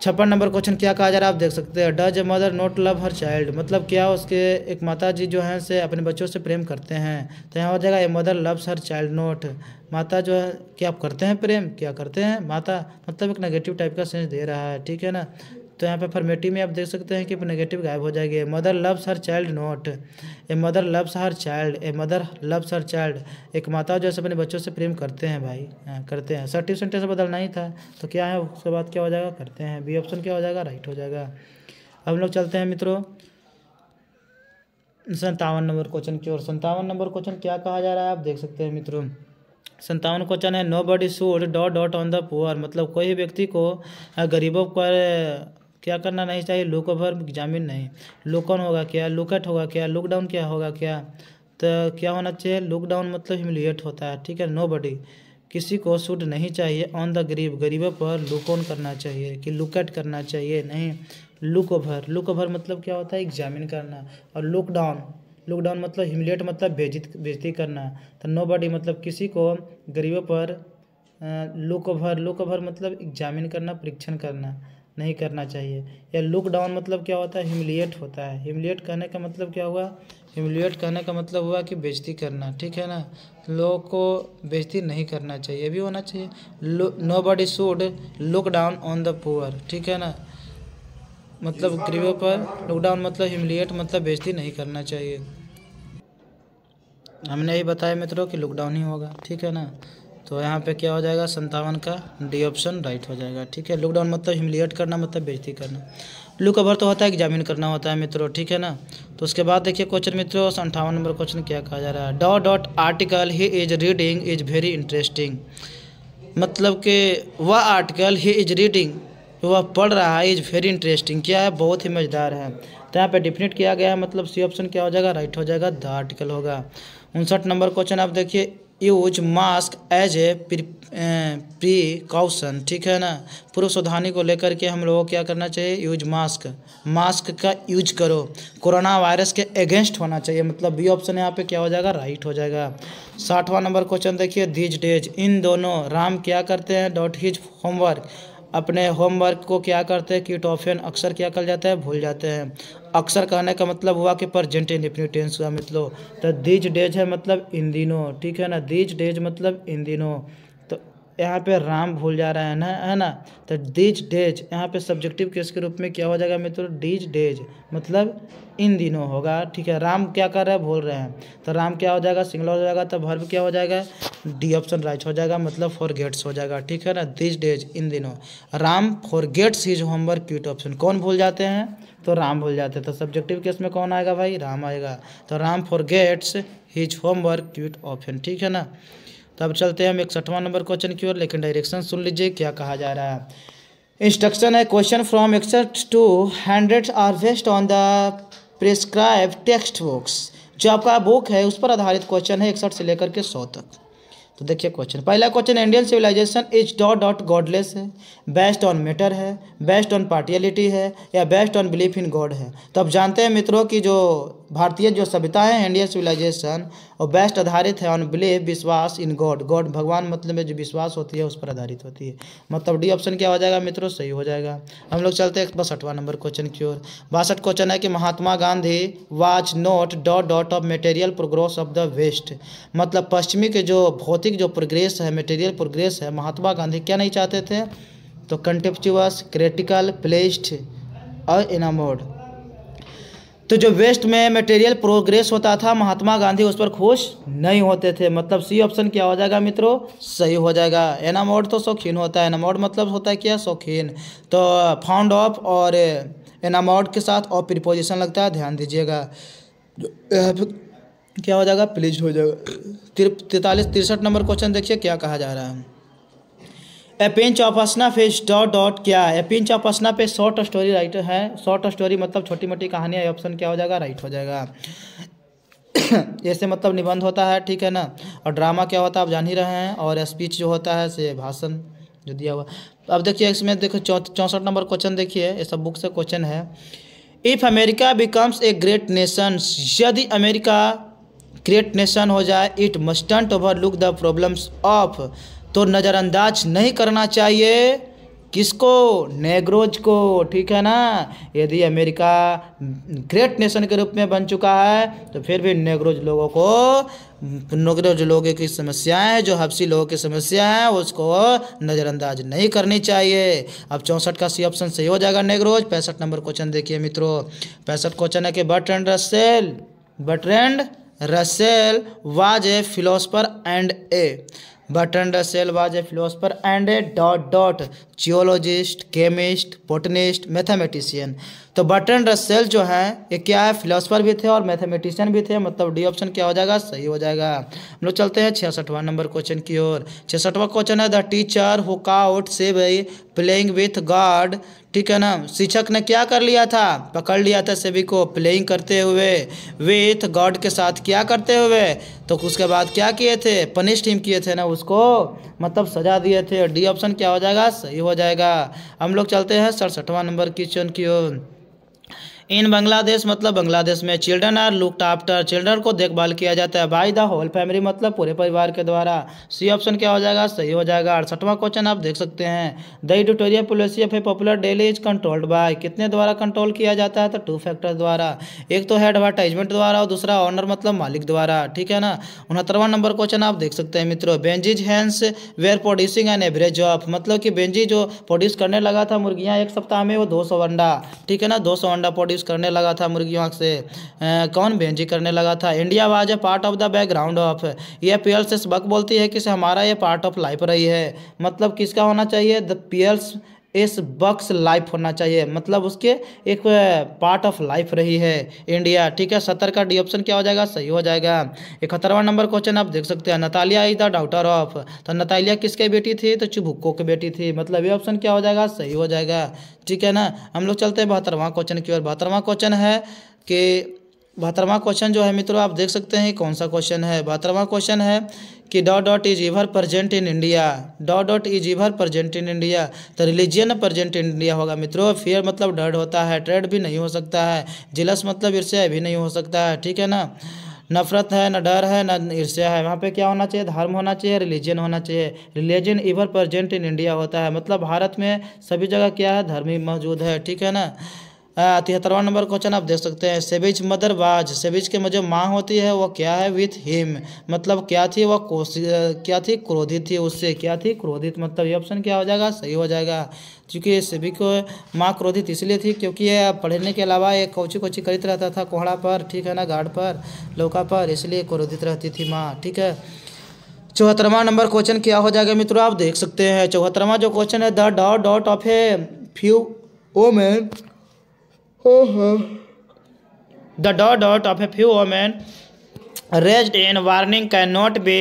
[SPEAKER 1] छप्पन नंबर क्वेश्चन क्या कहा जा रहा है आप देख सकते हैं does a mother not love her child मतलब क्या उसके एक माता जी जो हैं से अपने बच्चों से प्रेम करते हैं तो यहाँ हो जाएगा a mother loves her child not माता जो है क्या आप करते हैं प्रेम क्या करते हैं माता मतलब एक नेगेटिव टाइप का सेंस दे रहा है ठीक है ना तो यहाँ पे फॉर्मेटिव में आप देख सकते हैं कि नेगेटिव गायब हो जाएगी mother loves her child not a mother loves her child a mother loves her child एक माता जो अपने बच्चों से प्रेम करते हैं भाई आ, हाँ, करते हैं सर्टिव सेंटेंस बदलना ही था तो क्या है उसके बाद क्या हो जाएगा करते हैं बी ऑप्शन क्या हो जाएगा राइट हो जाएगा हम लोग चलते हैं मित्रों संतावन नंबर क्वेश्चन की ओर संतावन नंबर क्वेश्चन क्या कहा जा रहा है आप देख सकते हैं मित्रों संतावन क्वेश्चन है nobody should dot dot on the poor मतलब कोई व्यक्ति को गरीबों पर क्या करना नहीं चाहिए लुक ओवर एग्जामिन नहीं ऑन होगा क्या लुकेट होगा क्या लॉकडाउन क्या होगा क्या तो क्या होना चाहिए लॉकडाउन मतलब ह्यूमिलिएट होता है ठीक है नो बडी किसी को सूट नहीं चाहिए ऑन द गरीब गरीबों पर लुक ऑन करना चाहिए कि लुकट करना चाहिए नहीं लुक ओवर लुक ओवर मतलब क्या होता है एग्जामिन करना और लुक डाउन लुक डाउन मतलब हिमलेट मतलब बेजित बेजती करना तो नो बॉडी मतलब किसी को गरीबों पर लुक ओवर लुक ओवर मतलब एग्जामिन करना परीक्षण करना नहीं करना चाहिए या लुक डाउन मतलब क्या होता है ह्यूमिलिएट होता है ह्यूमिलिएट कहने का मतलब क्या हुआ ह्यूमिलिएट कहने का मतलब हुआ कि बेजती करना ठीक है ना लोगों को बेजती नहीं करना चाहिए भी होना चाहिए nobody should look down on the poor ठीक है ना मतलब गरीबों पर लॉकडाउन मतलब ह्यूमिलिएट मतलब बेजती नहीं करना चाहिए हमने यही बताया मित्रों कि लॉकडाउन ही होगा ठीक है ना तो यहाँ पे क्या हो जाएगा संतावन का डी ऑप्शन राइट हो जाएगा ठीक है लुकडाउन मतलब ह्यूमिलिएट करना मतलब बेजती करना लुक अवर तो होता है एग्जामिन करना होता है मित्रों ठीक है ना तो उसके बाद देखिए क्वेश्चन मित्रों अंठावन नंबर क्वेश्चन क्या कहा जा रहा है dot dot article he is reading is very interesting मतलब कि वह आर्टिकल ही इज रीडिंग वह पढ़ रहा है इज वेरी इंटरेस्टिंग क्या है बहुत ही मज़ेदार है तो यहाँ पे डिफिनेट किया गया है मतलब सी ऑप्शन क्या हो जाएगा राइट हो जाएगा द आर्टिकल होगा उनसठ नंबर क्वेश्चन आप देखिए use mask as a precaution ठीक है ना पूर्व सावधानी को लेकर के हम लोगों को क्या करना चाहिए यूज मास्क मास्क का यूज करो कोरोना वायरस के अगेंस्ट होना चाहिए मतलब बी ऑप्शन यहाँ पे क्या हो जाएगा राइट हो जाएगा साठवां नंबर क्वेश्चन देखिए दीज डेज इन दोनों राम क्या करते हैं डॉट हिज होमवर्क अपने होमवर्क को क्या करते हैं क्यूटोफियन अक्सर क्या कर जाता है भूल जाते हैं अक्सर कहने का मतलब हुआ कि इन इंडिफिनिट टेंस का मतलब तो दीज डेज है मतलब इन दिनों ठीक है ना दीज डेज मतलब इन दिनों यहाँ पे राम भूल जा रहे हैं ना है ना तो डीज डेज यहाँ पे सब्जेक्टिव केस के रूप में क्या हो जाएगा मित्रों डीज डेज मतलब इन दिनों होगा ठीक है राम क्या कर रहे हैं भूल रहे हैं तो राम क्या हो जाएगा सिंगलर हो जाएगा तो भर्व क्या हो जाएगा डी ऑप्शन राइट हो जाएगा मतलब फॉर गेट्स हो जाएगा ठीक है ना दिज डेज इन दिनों Ram forgets his homework cute option कौन भूल जाते हैं तो राम भूल जाते हैं तो सब्जेक्टिव केस में कौन आएगा भाई राम आएगा तो Ram forgets his homework cute option ठीक है ना तो अब चलते हैं हम इकसठवां नंबर क्वेश्चन की ओर लेकिन डायरेक्शन सुन लीजिए क्या कहा जा रहा है इंस्ट्रक्शन है question from except two hundred are based on the prescribe text books जो आपका बुक है उस पर आधारित क्वेश्चन है इकसठ से लेकर के सौ तक तो देखिए क्वेश्चन पहला question Indian civilization is dot dot godless है बेस्ट ऑन मैटर है बेस्ट ऑन पार्टियलिटी है या based on belief in God है तो अब जानते हैं मित्रों की जो भारतीय जो सभ्यता है इंडियन सिविलाइजेशन और बेस्ट आधारित है ऑन बिलीफ विश्वास इन गॉड गॉड भगवान मतलब में जो विश्वास होती है उस पर आधारित होती है मतलब डी ऑप्शन क्या हो जाएगा मित्रों सही हो जाएगा हम लोग चलते हैं बासठवा नंबर क्वेश्चन की ओर बासठ क्वेश्चन है कि Mahatma Gandhi was not dot dot of material progress of the west मतलब पश्चिमी के जो भौतिक राजनीतिक जो प्रोग्रेस है मटेरियल प्रोग्रेस है महात्मा गांधी क्या नहीं चाहते थे तो कंटेप्चुअस क्रिटिकल प्लेस्ड और इनामोड तो जो वेस्ट में मटेरियल प्रोग्रेस होता था महात्मा गांधी उस पर खुश नहीं होते थे मतलब सी ऑप्शन क्या हो जाएगा मित्रों सही हो जाएगा एनामोड तो शौकीन होता है एनामोड मतलब होता है क्या शौकीन तो फाउंड ऑफ और एनामोड के साथ और प्रिपोजिशन लगता है ध्यान दीजिएगा क्या हो जाएगा प्लीज हो जाएगा तिर तैतालीस तिरसठ नंबर क्वेश्चन देखिए क्या कहा जा रहा है a pinch of snuff phase dot dot क्या है ए पिंच ऑफ असना पे शॉर्ट स्टोरी राइटर है शॉर्ट स्टोरी मतलब छोटी मोटी कहानी है ऑप्शन क्या हो जाएगा राइट हो जाएगा *coughs* ऐसे मतलब निबंध होता है ठीक है ना और ड्रामा क्या होता है आप जान ही रहे हैं और स्पीच जो होता है से भाषण जो दिया हुआ अब देखिए इसमें देखो चौंसठ नंबर क्वेश्चन देखिए ये सब बुक से क्वेश्चन है if America becomes a great nation यदि अमेरिका क्रिएट नेशन हो जाए it mustn't look the problems of तो नज़रअंदाज नहीं करना चाहिए किसको नेग्रोज को ठीक है ना यदि अमेरिका ग्रेट नेशन के रूप में बन चुका है तो फिर भी नेग्रोज लोगों को नेग्रोज लोगों की समस्याएं हैं जो हफ्सी लोगों की समस्या हैं उसको नज़रअंदाज नहीं करनी चाहिए अब चौंसठ का सी ऑप्शन सही हो जाएगा नेग्रोज पैंसठ नंबर क्वेश्चन देखिए मित्रों पैंसठ क्वेश्चन है कि Bertrand Russell Bertrand Russell was a philosopher and a Bertrand Russell was a philosopher and a dot dot geologist chemist botanist mathematician तो बटन रसेल जो है ये क्या है फिलोसफर भी थे और मैथमेटिशियन भी थे मतलब डी ऑप्शन क्या हो जाएगा सही हो जाएगा हम लोग चलते हैं छियासठवा नंबर क्वेश्चन की ओर छियासठवा क्वेश्चन है द टीचर हु आउट से भाई प्लेइंग विथ गॉड ठीक है ना शिक्षक ने क्या कर लिया था पकड़ लिया था सभी को प्लेइंग करते हुए विथ गॉड के साथ क्या करते हुए तो उसके बाद क्या किए थे पनिश टीम किए थे ना उसको मतलब सजा दिए थे डी ऑप्शन क्या हो जाएगा सही हो जाएगा हम लोग चलते हैं सड़सठवां नंबर क्वेश्चन की ओर इन बांग्लादेश मतलब बांग्लादेश में children are look after children को देखभाल किया जाता है बाय द होल फैमिली मतलब पूरे परिवार के द्वारा सी ऑप्शन क्या हो जाएगा सही हो जाएगा अड़सठवां क्वेश्चन आप देख सकते हैं the editorial policy of a popular daily is controlled by कितने द्वारा कंट्रोल किया जाता है तो टू फैक्टर द्वारा एक तो है एडवर्टाइजमेंट द्वारा और दूसरा ऑनर मतलब मालिक द्वारा ठीक है ना उनहत्तरवां नंबर क्वेश्चन आप देख सकते हैं मित्रों Benjy's hens were producing an average of मतलब कि बेंजी जो प्रोड्यूस करने लगा था मुर्गियाँ एक सप्ताह में वो दो अंडा ठीक है ना दो अंडा प्रोड्यूस यूज़ करने लगा था मुर्गियों से कौन भेंजी करने लगा था India was a part of the background of ये पीएल्स बक बोलती है कि हमारा ये पार्ट ऑफ लाइफ रही है मतलब किसका होना चाहिए the Pearl S S Buck's life होना चाहिए मतलब उसके एक पार्ट ऑफ लाइफ रही है इंडिया ठीक है सत्तर का डी ऑप्शन क्या हो जाएगा सही हो जाएगा इकहत्तरवा नंबर क्वेश्चन आप देख सकते हैं Natalia is the daughter of तो नतालिया किसके बेटी थी तो चुभुक्को की बेटी थी मतलब ये ऑप्शन क्या हो जाएगा सही हो जाएगा ठीक है ना हम लोग चलते हैं बहत्तरवा क्वेश्चन की ओर बहत्तरवा क्वेश्चन है कि बहत्तरवा क्वेश्चन जो है मित्रों आप देख सकते हैं कौन सा क्वेश्चन है बहत्तरवा क्वेश्चन है कि dot dot is ever present in India dot dot is ever present in India तो रिलीजियन प्रजेंट इन इंडिया होगा मित्रों फियर मतलब डर होता है ट्रेड भी नहीं हो सकता है जिलस मतलब ईर्ष्या भी नहीं हो सकता है ठीक है ना नफरत है ना डर है ना ईर्ष्या है वहाँ पे क्या होना चाहिए धर्म होना चाहिए रिलीजन होना चाहिए religion ever present in India होता है मतलब भारत में सभी जगह क्या है धर्म ही मौजूद है ठीक है ना तिहत्तरवा तो नंबर क्वेश्चन आप देख सकते हैं सेविच मदर वाज सेविच के जो माँ होती है वह क्या है विथ हिम मतलब क्या थी वह क्या थी क्रोधित थी उससे क्या थी क्रोधित मतलब ये ऑप्शन क्या हो जाएगा सही हो जाएगा क्योंकि सभी को माँ क्रोधित इसलिए थी क्योंकि ये पढ़ने के अलावा ये कोची कोची करित रहता था कोहड़ा पर ठीक है ना गार्ड पर लौका पर इसलिए क्रोधित रहती थी माँ ठीक है चौहत्तरवा नंबर क्वेश्चन क्या हो जाएगा मित्रों आप देख सकते हैं चौहत्तरवा जो क्वेश्चन है the dot dot of a few women The dot of a few women women in warning can not be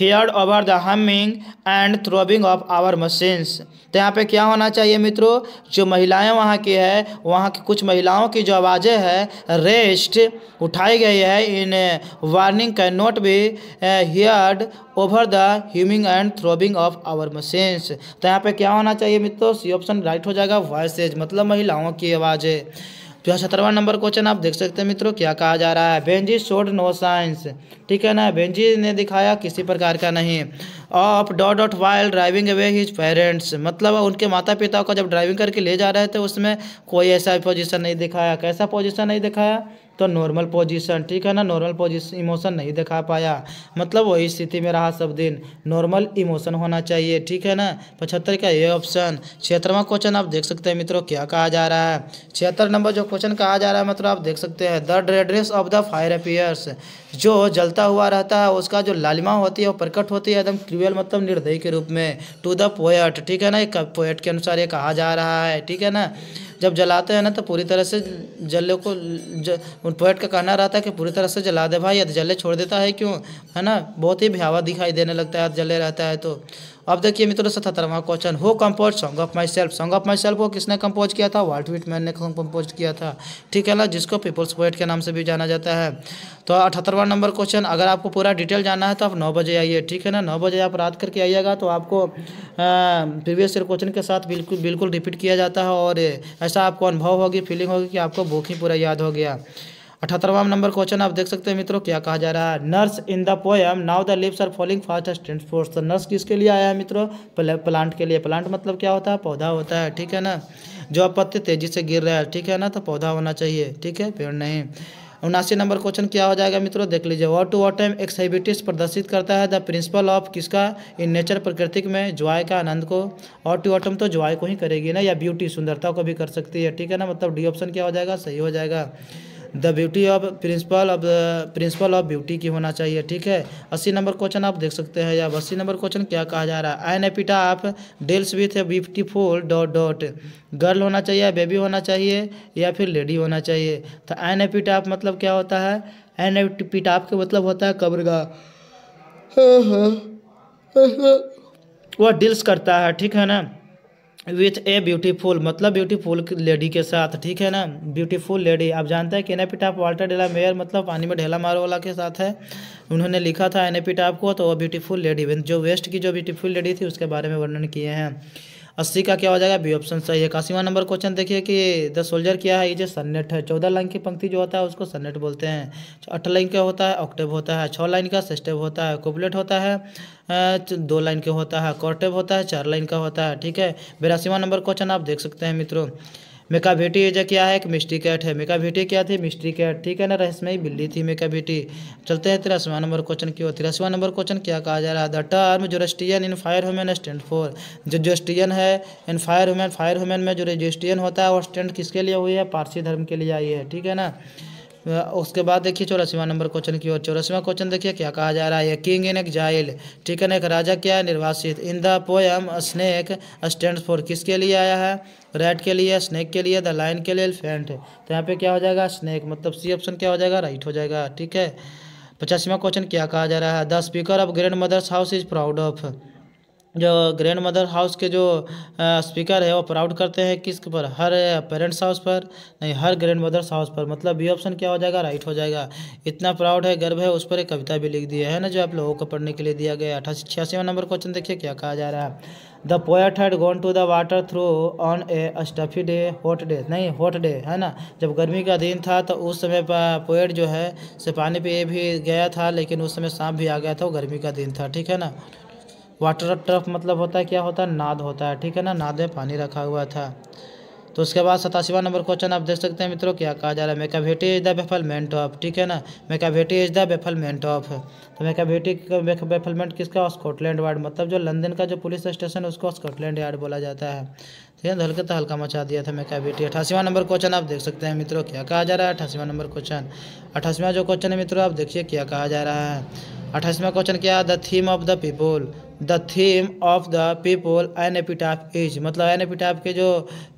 [SPEAKER 1] heard over the humming and throbbing of our machines तो यहाँ पे क्या होना चाहिए मित्रों जो महिलाएं वहाँ की है वहाँ की कुछ महिलाओं की जो आवाज़ें हैं रेस्ट उठाई गई है in warning can not be heard over the humming and throbbing of our machines तो यहाँ पे क्या होना चाहिए मित्रों सी ऑप्शन राइट हो जाएगा वॉइसेज मतलब महिलाओं की आवाज़ें तो यहाँ सत्रहवा नंबर क्वेश्चन आप देख सकते हैं मित्रों क्या कहा जा रहा है बेंजी शोड नो साइंस ठीक है ना बेंजी ने दिखाया किसी प्रकार का नहीं of dot dot while driving away his parents मतलब उनके माता पिता को जब ड्राइविंग करके ले जा रहे थे उसमें कोई ऐसा पोजिशन नहीं दिखाया कैसा पोजिशन नहीं दिखाया तो नॉर्मल पोजीशन ठीक है ना नॉर्मल पोजीशन इमोशन नहीं दिखा पाया मतलब वही स्थिति में रहा सब दिन नॉर्मल इमोशन होना चाहिए ठीक है ना पचहत्तर का ये ऑप्शन छिहत्तरवा क्वेश्चन आप देख सकते हैं मित्रों क्या कहा जा रहा है छिहत्तर नंबर जो क्वेश्चन कहा जा रहा है मतलब आप देख सकते हैं the dresses of the fire appears जो जलता हुआ रहता है उसका जो लालिमा होती है वो प्रकट होती है एकदम क्रूअल मतलब निर्दयी के रूप में टू द पोएट ठीक है ना एक पोएट के अनुसार ये कहा जा रहा है ठीक है ना जब जलाते हैं ना तो पूरी तरह से जले को ज उन पोएट का कहना रहता है कि पूरी तरह से जला दे भाई यदि जले छोड़ देता है क्यों है ना बहुत ही भयावह दिखाई देने लगता है जले रहता है तो अब देखिए मित्रों सतहत्तरवा question who compose song of myself song of myself को किसने कंपोज किया था वाल्ट मैन ने कंपोज किया था ठीक है ना जिसको पीपल्स पोइट के नाम से भी जाना जाता है तो अठहत्तरवा नंबर क्वेश्चन अगर आपको पूरा डिटेल जाना है तो आप नौ बजे आइए ठीक है ना नौ बजे आप रात करके आइएगा तो आपको प्रीवियस ईयर क्वेश्चन के साथ बिल्कुल बिल्कुल रिपीट किया जाता है और ऐसा आपको अनुभव होगी फीलिंग होगी कि आपको बुक ही पूरा याद हो गया अठहत्तरवां नंबर क्वेश्चन आप देख सकते हैं मित्रों क्या कहा जा रहा है nurse in the poem now the lips are falling fast stent force तो नर्स किसके लिए आया है मित्रों प्लांट के लिए प्लांट मतलब क्या होता है पौधा होता है ठीक है ना जो आप पत्ते तेजी से गिर रहा है ठीक है ना तो पौधा होना चाहिए ठीक है पेड़ नहीं उनासी नंबर क्वेश्चन क्या हो जाएगा मित्रों देख लीजिए what to what time exhibits प्रदर्शित करता है द प्रिंसिपल ऑफ किसका इन नेचर प्रकृतिक में ज्वाय का आनंद को और टू ऑटम तो ज्वाय को ही करेगी ना या ब्यूटी सुंदरता को भी कर सकती है ठीक है ना मतलब डी ऑप्शन क्या हो जाएगा सही हो जाएगा the beauty of principle of principle of beauty की होना चाहिए ठीक है अस्सी नंबर क्वेश्चन आप देख सकते हैं या अस्सी नंबर क्वेश्चन क्या कहा जा रहा है an epitaph of dales with beautiful dot dot girl होना चाहिए बेबी होना चाहिए या फिर लेडी होना चाहिए तो एन ऑफ मतलब क्या होता है एन ऑफ के मतलब होता है कब्रगा *laughs* वह डील्स करता है ठीक है ना विथ ए ब्यूटीफुल मतलब ब्यूटीफुल लेडी के साथ ठीक है ना ब्यूटीफुल लेडी आप जानते हैं कि एनापिट पिटाप वाल्टर डेला मेयर मतलब पानी में ढेला मारो वाला के साथ है उन्होंने लिखा था पिटाप को तो वो ब्यूटीफुल लेडी जो वेस्ट की जो ब्यूटीफुल लेडी थी उसके बारे में वर्णन किए हैं अस्सी का क्या हो जाएगा बी ऑप्शन सही है कासीवा नंबर क्वेश्चन देखिए कि द सोल्जर क्या है ये जो सन्नेट है चौदह लाइन की पंक्ति जो होता है उसको सन्नेट बोलते हैं अठ तो लाइन का होता है ऑक्टेव होता है छः लाइन का सिस्टेव होता है कोबलेट होता है दो लाइन के होता है कॉर्टेव होता है चार लाइन का होता है ठीक है बिरासीवा नंबर क्वेश्चन आप देख सकते हैं मित्रों मेकाभेटी जो क्या है एक मिस्ट्री कैट है मेकाभेटी क्या थी मिस्ट्री कैट ठीक है ना रहस्यमयी बिल्ली थी मेकाभेटी चलते हैं तिरसवा नंबर क्वेश्चन की ओर तिरसवा नंबर क्वेश्चन क्या कहा जा रहा है the term Zoroastrian in fire human stand for जो जोस्टियन है in fire human fire human में जो रजिस्ट्रियन होता है वो स्टैंड किसके लिए हुई है पारसी धर्म के लिए आई है ठीक है ना उसके बाद देखिए चौरासीवा नंबर क्वेश्चन की ओर चौरासीवा क्वेश्चन देखिए क्या कहा जा रहा है किंग इन जाइल ठीक है ना एक राजा क्या है निर्वासित in the poem snake stand for किसके लिए आया है रेड के लिए स्नैक के लिए द लाइन के लिए एलिफेंट है तो यहाँ पे क्या हो जाएगा स्नैक मतलब सी ऑप्शन क्या हो जाएगा राइट हो जाएगा ठीक है पचासीवा क्वेश्चन क्या कहा जा रहा है the speaker of grand mother's house is proud of जो ग्रैंड मदर हाउस के जो स्पीकर है वो प्राउड करते हैं किस पर हर पेरेंट्स हाउस पर नहीं हर ग्रैंड मदर्स हाउस पर मतलब बी ऑप्शन क्या हो जाएगा राइट हो जाएगा इतना प्राउड है गर्व है उस पर एक कविता भी लिख दी है ना जो आप लोगों को पढ़ने के लिए दिया गया अठासी छियासीवा नंबर क्वेश्चन देखिए क्या कहा जा रहा है the poet had gone to the water through on a stuffy day hot day नहीं हॉट डे है ना जब गर्मी का दिन था तो उस समय पोएट जो है से पानी पे भी गया था लेकिन उस समय सांप भी आ गया था वो गर्मी का दिन था ठीक है ना वाटर ट्रफ मतलब होता है क्या होता है नाद होता है ठीक है ना नाद में पानी रखा हुआ था तो उसके बाद सतासीवा नंबर क्वेश्चन आप देख सकते हैं मित्रों क्या कहा जा रहा है भेटी इज द बेफलमेंट ऑफ ठीक है ना भेटी इज द बेफलमेंट ऑफ तो भेटी बेफलमेंट किसका स्कॉटलैंड वार्ड मतलब जो लंदन का जो पुलिस स्टेशन है उसको स्कॉटलैंड यार्ड बोला जाता है ठीक है हल्का तो हल्का मचा दिया था मेका भेटी अठासीवा नंबर क्वेश्चन आप देख सकते हैं मित्रों क्या कहा जा रहा है अठासीवा नंबर क्वेश्चन अठासीवा जो क्वेश्चन है मित्रों आप देखिए क्या कहा जा रहा है अठासीवा क्वेश्चन क्या the theme of the people the theme of the people an epitaph is मतलब एन एपिटाफ के जो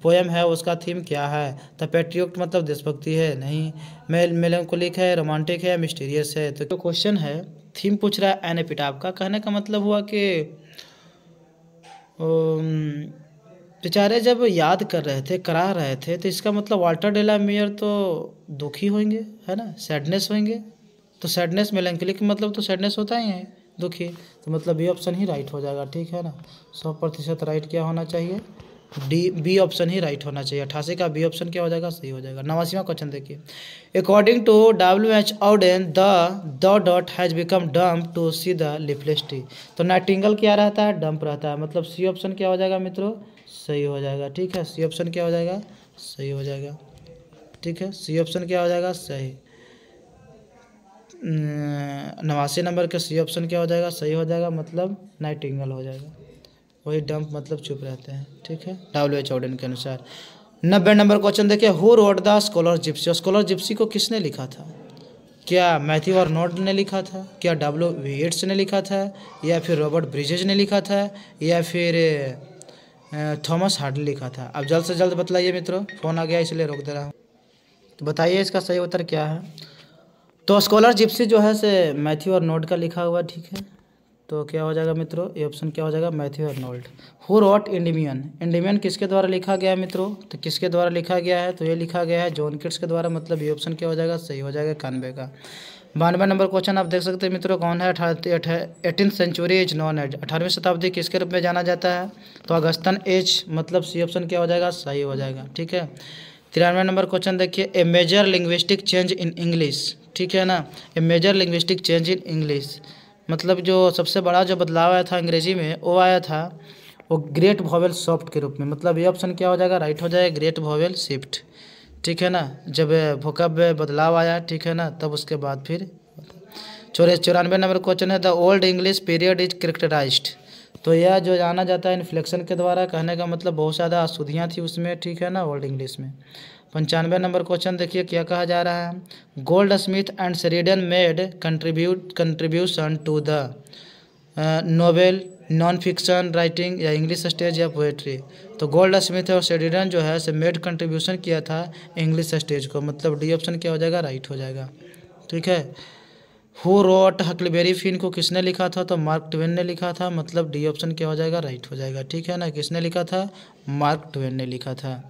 [SPEAKER 1] पोएम है उसका थीम क्या है द पेट्रियोट मतलब देशभक्ति है नहीं मेल मेलंकोलिक है रोमांटिक है मिस्टीरियस है तो जो क्वेश्चन है थीम पूछ रहा है एन एपिटाफ का कहने का मतलब हुआ कि um, बेचारे जब याद कर रहे थे करा रहे थे तो इसका मतलब वाल्टर डेला मेयर तो दुखी होंगे है ना सैडनेस होंगे तो सैडनेस मेलंकली मतलब तो सैडनेस होता ही है दुखी तो मतलब बी ऑप्शन ही राइट हो जाएगा ठीक है ना सौ प्रतिशत राइट क्या होना चाहिए डी बी ऑप्शन ही राइट होना चाहिए अठासी का बी ऑप्शन क्या हो जाएगा सही हो जाएगा नवासीवा क्वेश्चन देखिए according to W H Auden the the dot has become dumb to see the lifelessly तो नाइटिंगल क्या रहता है डम्प रहता है मतलब सी ऑप्शन क्या हो जाएगा मित्रों सही हो जाएगा ठीक है सी ऑप्शन क्या हो जाएगा सही हो जाएगा ठीक है सी ऑप्शन क्या हो जाएगा सही नवासी नंबर के सी ऑप्शन क्या हो जाएगा सही हो जाएगा मतलब नाइटिंगल हो जाएगा वही डंप मतलब चुप रहते हैं ठीक है डब्ल्यू एच ऑर्डन के अनुसार नब्बे नंबर क्वेश्चन देखिए who wrote the scholar gypsy scholar gypsy को किसने लिखा था क्या मैथ्यू और नोट ने लिखा था क्या डब्ल्यू वी एड्स ने लिखा था या फिर रॉबर्ट ब्रिजेज ने लिखा था या फिर थॉमस हार्डली लिखा था अब जल्द से जल्द बतलाइए मित्रों फ़ोन आ गया इसलिए रोक दे रहा हूँ तो बताइए इसका सही उत्तर क्या है तो स्कॉलरशिप से जो है से मैथ्यू और नोल्ड का लिखा हुआ ठीक है तो क्या हो जाएगा मित्रों ये ऑप्शन क्या हो जाएगा मैथ्यू और नोल्ड हु रॉट इंडिमियन इंडिमियन किसके द्वारा लिखा गया है मित्रों तो किसके द्वारा लिखा गया है तो ये लिखा गया है जॉन किट्स के द्वारा मतलब ये ऑप्शन क्या हो जाएगा सही हो जाएगा कानवे का बानवे नंबर क्वेश्चन आप देख सकते हैं मित्रों कौन है eighteen century is known as अठारहवीं शताब्दी किसके रूप में जाना जाता है तो अगस्तन एज मतलब सी ऑप्शन क्या हो जाएगा सही हो जाएगा ठीक है तिरानवे नंबर क्वेश्चन देखिए a major linguistic change in English ठीक है ना a major linguistic change in English मतलब जो सबसे बड़ा जो बदलाव आया था अंग्रेजी में वो आया था वो ग्रेट भॉवेल सॉफ्ट के रूप में मतलब ये ऑप्शन क्या हो जाएगा राइट हो जाएगा ग्रेट भॉवेल शिफ्ट ठीक है ना जब भूकंप बदलाव आया ठीक है ना तब उसके बाद फिर चौरे चौरानवे नंबर क्वेश्चन है the old English period is characterise तो यह जो जाना जाता है इन्फ्लेक्शन के द्वारा कहने का मतलब बहुत ज़्यादा अशुद्धियाँ थी उसमें ठीक है ना ओल्ड इंग्लिश में पंचानवे नंबर क्वेश्चन देखिए क्या कहा जा रहा है Goldsmith and Sheridan made contribute contribution to the novel non fiction writing या इंग्लिश स्टेज या पोएट्री तो गोल्ड स्मिथ और सरीडन जो है से मेड कंट्रीब्यूशन किया था इंग्लिश स्टेज को मतलब डी ऑप्शन क्या हो जाएगा राइट हो जाएगा ठीक है हु रोट हकलबेरी फिन को किसने लिखा था तो मार्क ट्वेन ने लिखा था मतलब डी ऑप्शन क्या हो जाएगा राइट हो जाएगा ठीक है ना किसने लिखा था मार्क ट्वेन ने लिखा था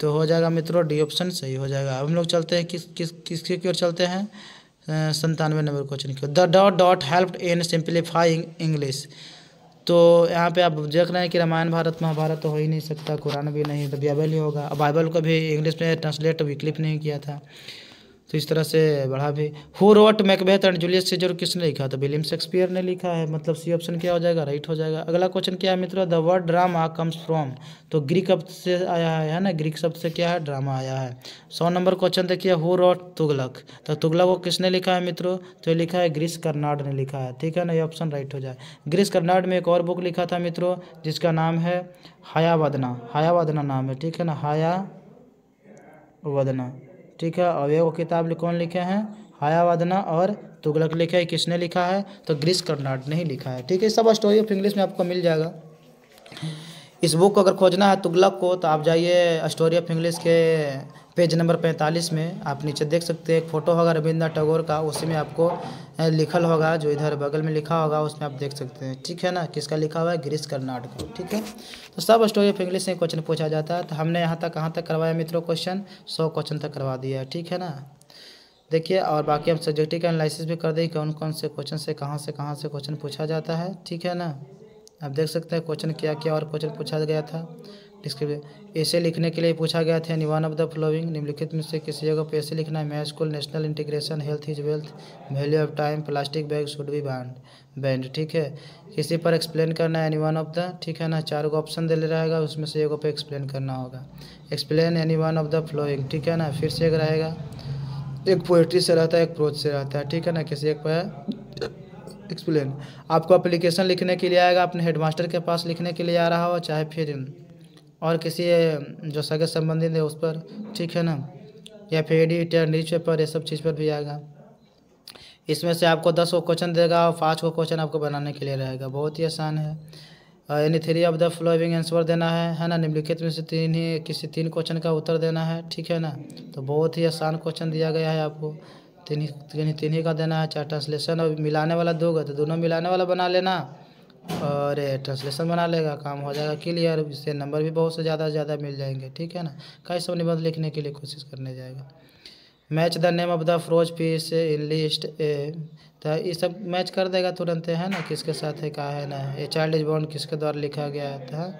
[SPEAKER 1] तो हो जाएगा मित्रों डी ऑप्शन सही हो जाएगा अब हम लोग चलते हैं किस किस किसके की ओर चलते हैं संतानवे नंबर क्वेश्चन की the dot dot help in simplifying English तो यहाँ पे आप देख रहे हैं कि रामायण भारत महाभारत तो हो ही नहीं सकता कुरान भी नहीं तो बाइबल ही होगा बाइबल को भी इंग्लिश में ट्रांसलेट विकलिप नहीं किया था तो इस तरह से बढ़ा भी who wrote Macbeth and Julius Caesar किसने लिखा तो विलियम शेक्सपियर ने लिखा है मतलब सी ऑप्शन क्या हो जाएगा राइट हो जाएगा अगला क्वेश्चन क्या है मित्रों the word drama comes from तो ग्रीक शब्द से आया है ना ग्रीक शब्द से क्या है ड्रामा आया है सौ नंबर क्वेश्चन देखिए हु रोट तुगलक तो तुगलक को किसने लिखा है मित्रों तो लिखा है ग्रीस कर्नाड ने लिखा है ठीक है ना ये ऑप्शन राइट हो जाए ग्रीस कर्नाड में एक और बुक लिखा था मित्रों जिसका नाम है हयावदना हयावदना नाम है ठीक है ना हाया वदना ठीक है अवयव किताब कौन लिखे हैं हायावादना और तुगलक लिखे है किसने लिखा है तो ग्रीस कर्नाट ने ही लिखा है ठीक है सब स्टोरी ऑफ इंग्लिश में आपको मिल जाएगा इस बुक को अगर खोजना है तुगलक को तो आप जाइए स्टोरी ऑफ इंग्लिश के पेज नंबर 45 में आप नीचे देख सकते हैं एक फ़ोटो होगा रविंद्रनाथ टैगोर का उसी में आपको लिखल होगा जो इधर बगल में लिखा होगा उसमें आप देख सकते हैं ठीक है ना किसका लिखा हुआ है गिरीश कर्नाड का ठीक है तो सब स्टोरी ऑफ इंग्लिश में क्वेश्चन पूछा जाता है तो हमने यहाँ तक कहाँ तक करवाया मित्रों क्वेश्चन सौ क्वेश्चन तक करवा दिया है ठीक है ना देखिए और बाकी हम सब्जेक्टिव का एनालिसिस भी कर दें कौन कौन से क्वेश्चन से कहाँ से कहाँ से क्वेश्चन पूछा जाता है ठीक है ना आप देख सकते हैं क्वेश्चन क्या क्या और क्वेश्चन पूछा गया था डिस्क्रिप्शन ऐसे लिखने के लिए पूछा गया था निवान ऑफ द फ्लोइंग निम्नलिखित में से किसी जगह पर ऐसे लिखना है match school national integration health is wealth value of time plastic bag should be banned banned ठीक है किसी पर एक्सप्लेन करना है एनी वन ऑफ द ठीक है ना चार गो ऑप्शन दे ले रहेगा उसमें से एक पे एक्सप्लेन करना होगा explain any one of the following ठीक है ना फिर से एक रहेगा एक पोएट्री से रहता है एक प्रोज से रहता है ठीक है ना किसी एक पर एक्सप्लेन आपको अप्लीकेशन लिखने के लिए आएगा अपने हेडमास्टर के पास लिखने के लिए आ रहा हो चाहे फिर और किसी जो सगे संबंधित है उस पर ठीक है ना या फिर एडिटर न्यूज पेपर ये सब चीज़ पर भी आएगा इसमें से आपको दस को क्वेश्चन देगा और पाँच को क्वेश्चन आपको बनाने के लिए रहेगा बहुत ही आसान है यानी three of the following answer देना है है ना निम्नलिखित में से तीन ही किसी तीन क्वेश्चन का उत्तर देना है ठीक है ना तो बहुत ही आसान क्वेश्चन दिया गया है आपको तीन ही तीन ही का देना है चाहे ट्रांसलेशन और मिलाने वाला दोगे तो दोनों मिलाने वाला बना लेना और ट्रांसलेशन बना लेगा काम हो जाएगा क्लियर इससे नंबर भी बहुत से ज़्यादा से ज़्यादा मिल जाएंगे ठीक है ना कई सब निबंध लिखने के लिए कोशिश करने जाएगा match the name of the prose piece in list A तो ये सब मैच कर देगा तुरंत है ना किसके साथ है क्या है ना ये चाइल्ड इज बॉन्ड किसके द्वारा लिखा गया था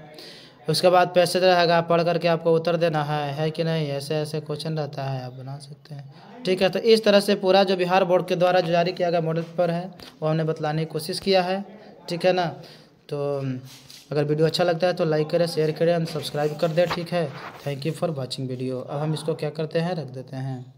[SPEAKER 1] उसके बाद पैसेज रहेगा पढ़ करके आपको उत्तर देना है है कि नहीं ऐसे ऐसे क्वेश्चन रहता है आप बना सकते हैं ठीक है तो इस तरह से पूरा जो बिहार बोर्ड के द्वारा जो जारी किया गया मॉडल पर है वो हमने बतलाने की कोशिश किया है ठीक है ना तो अगर वीडियो अच्छा लगता है तो लाइक करें शेयर करें एंड सब्सक्राइब कर दें ठीक है thank you for watching video अब हम इसको क्या करते हैं रख देते हैं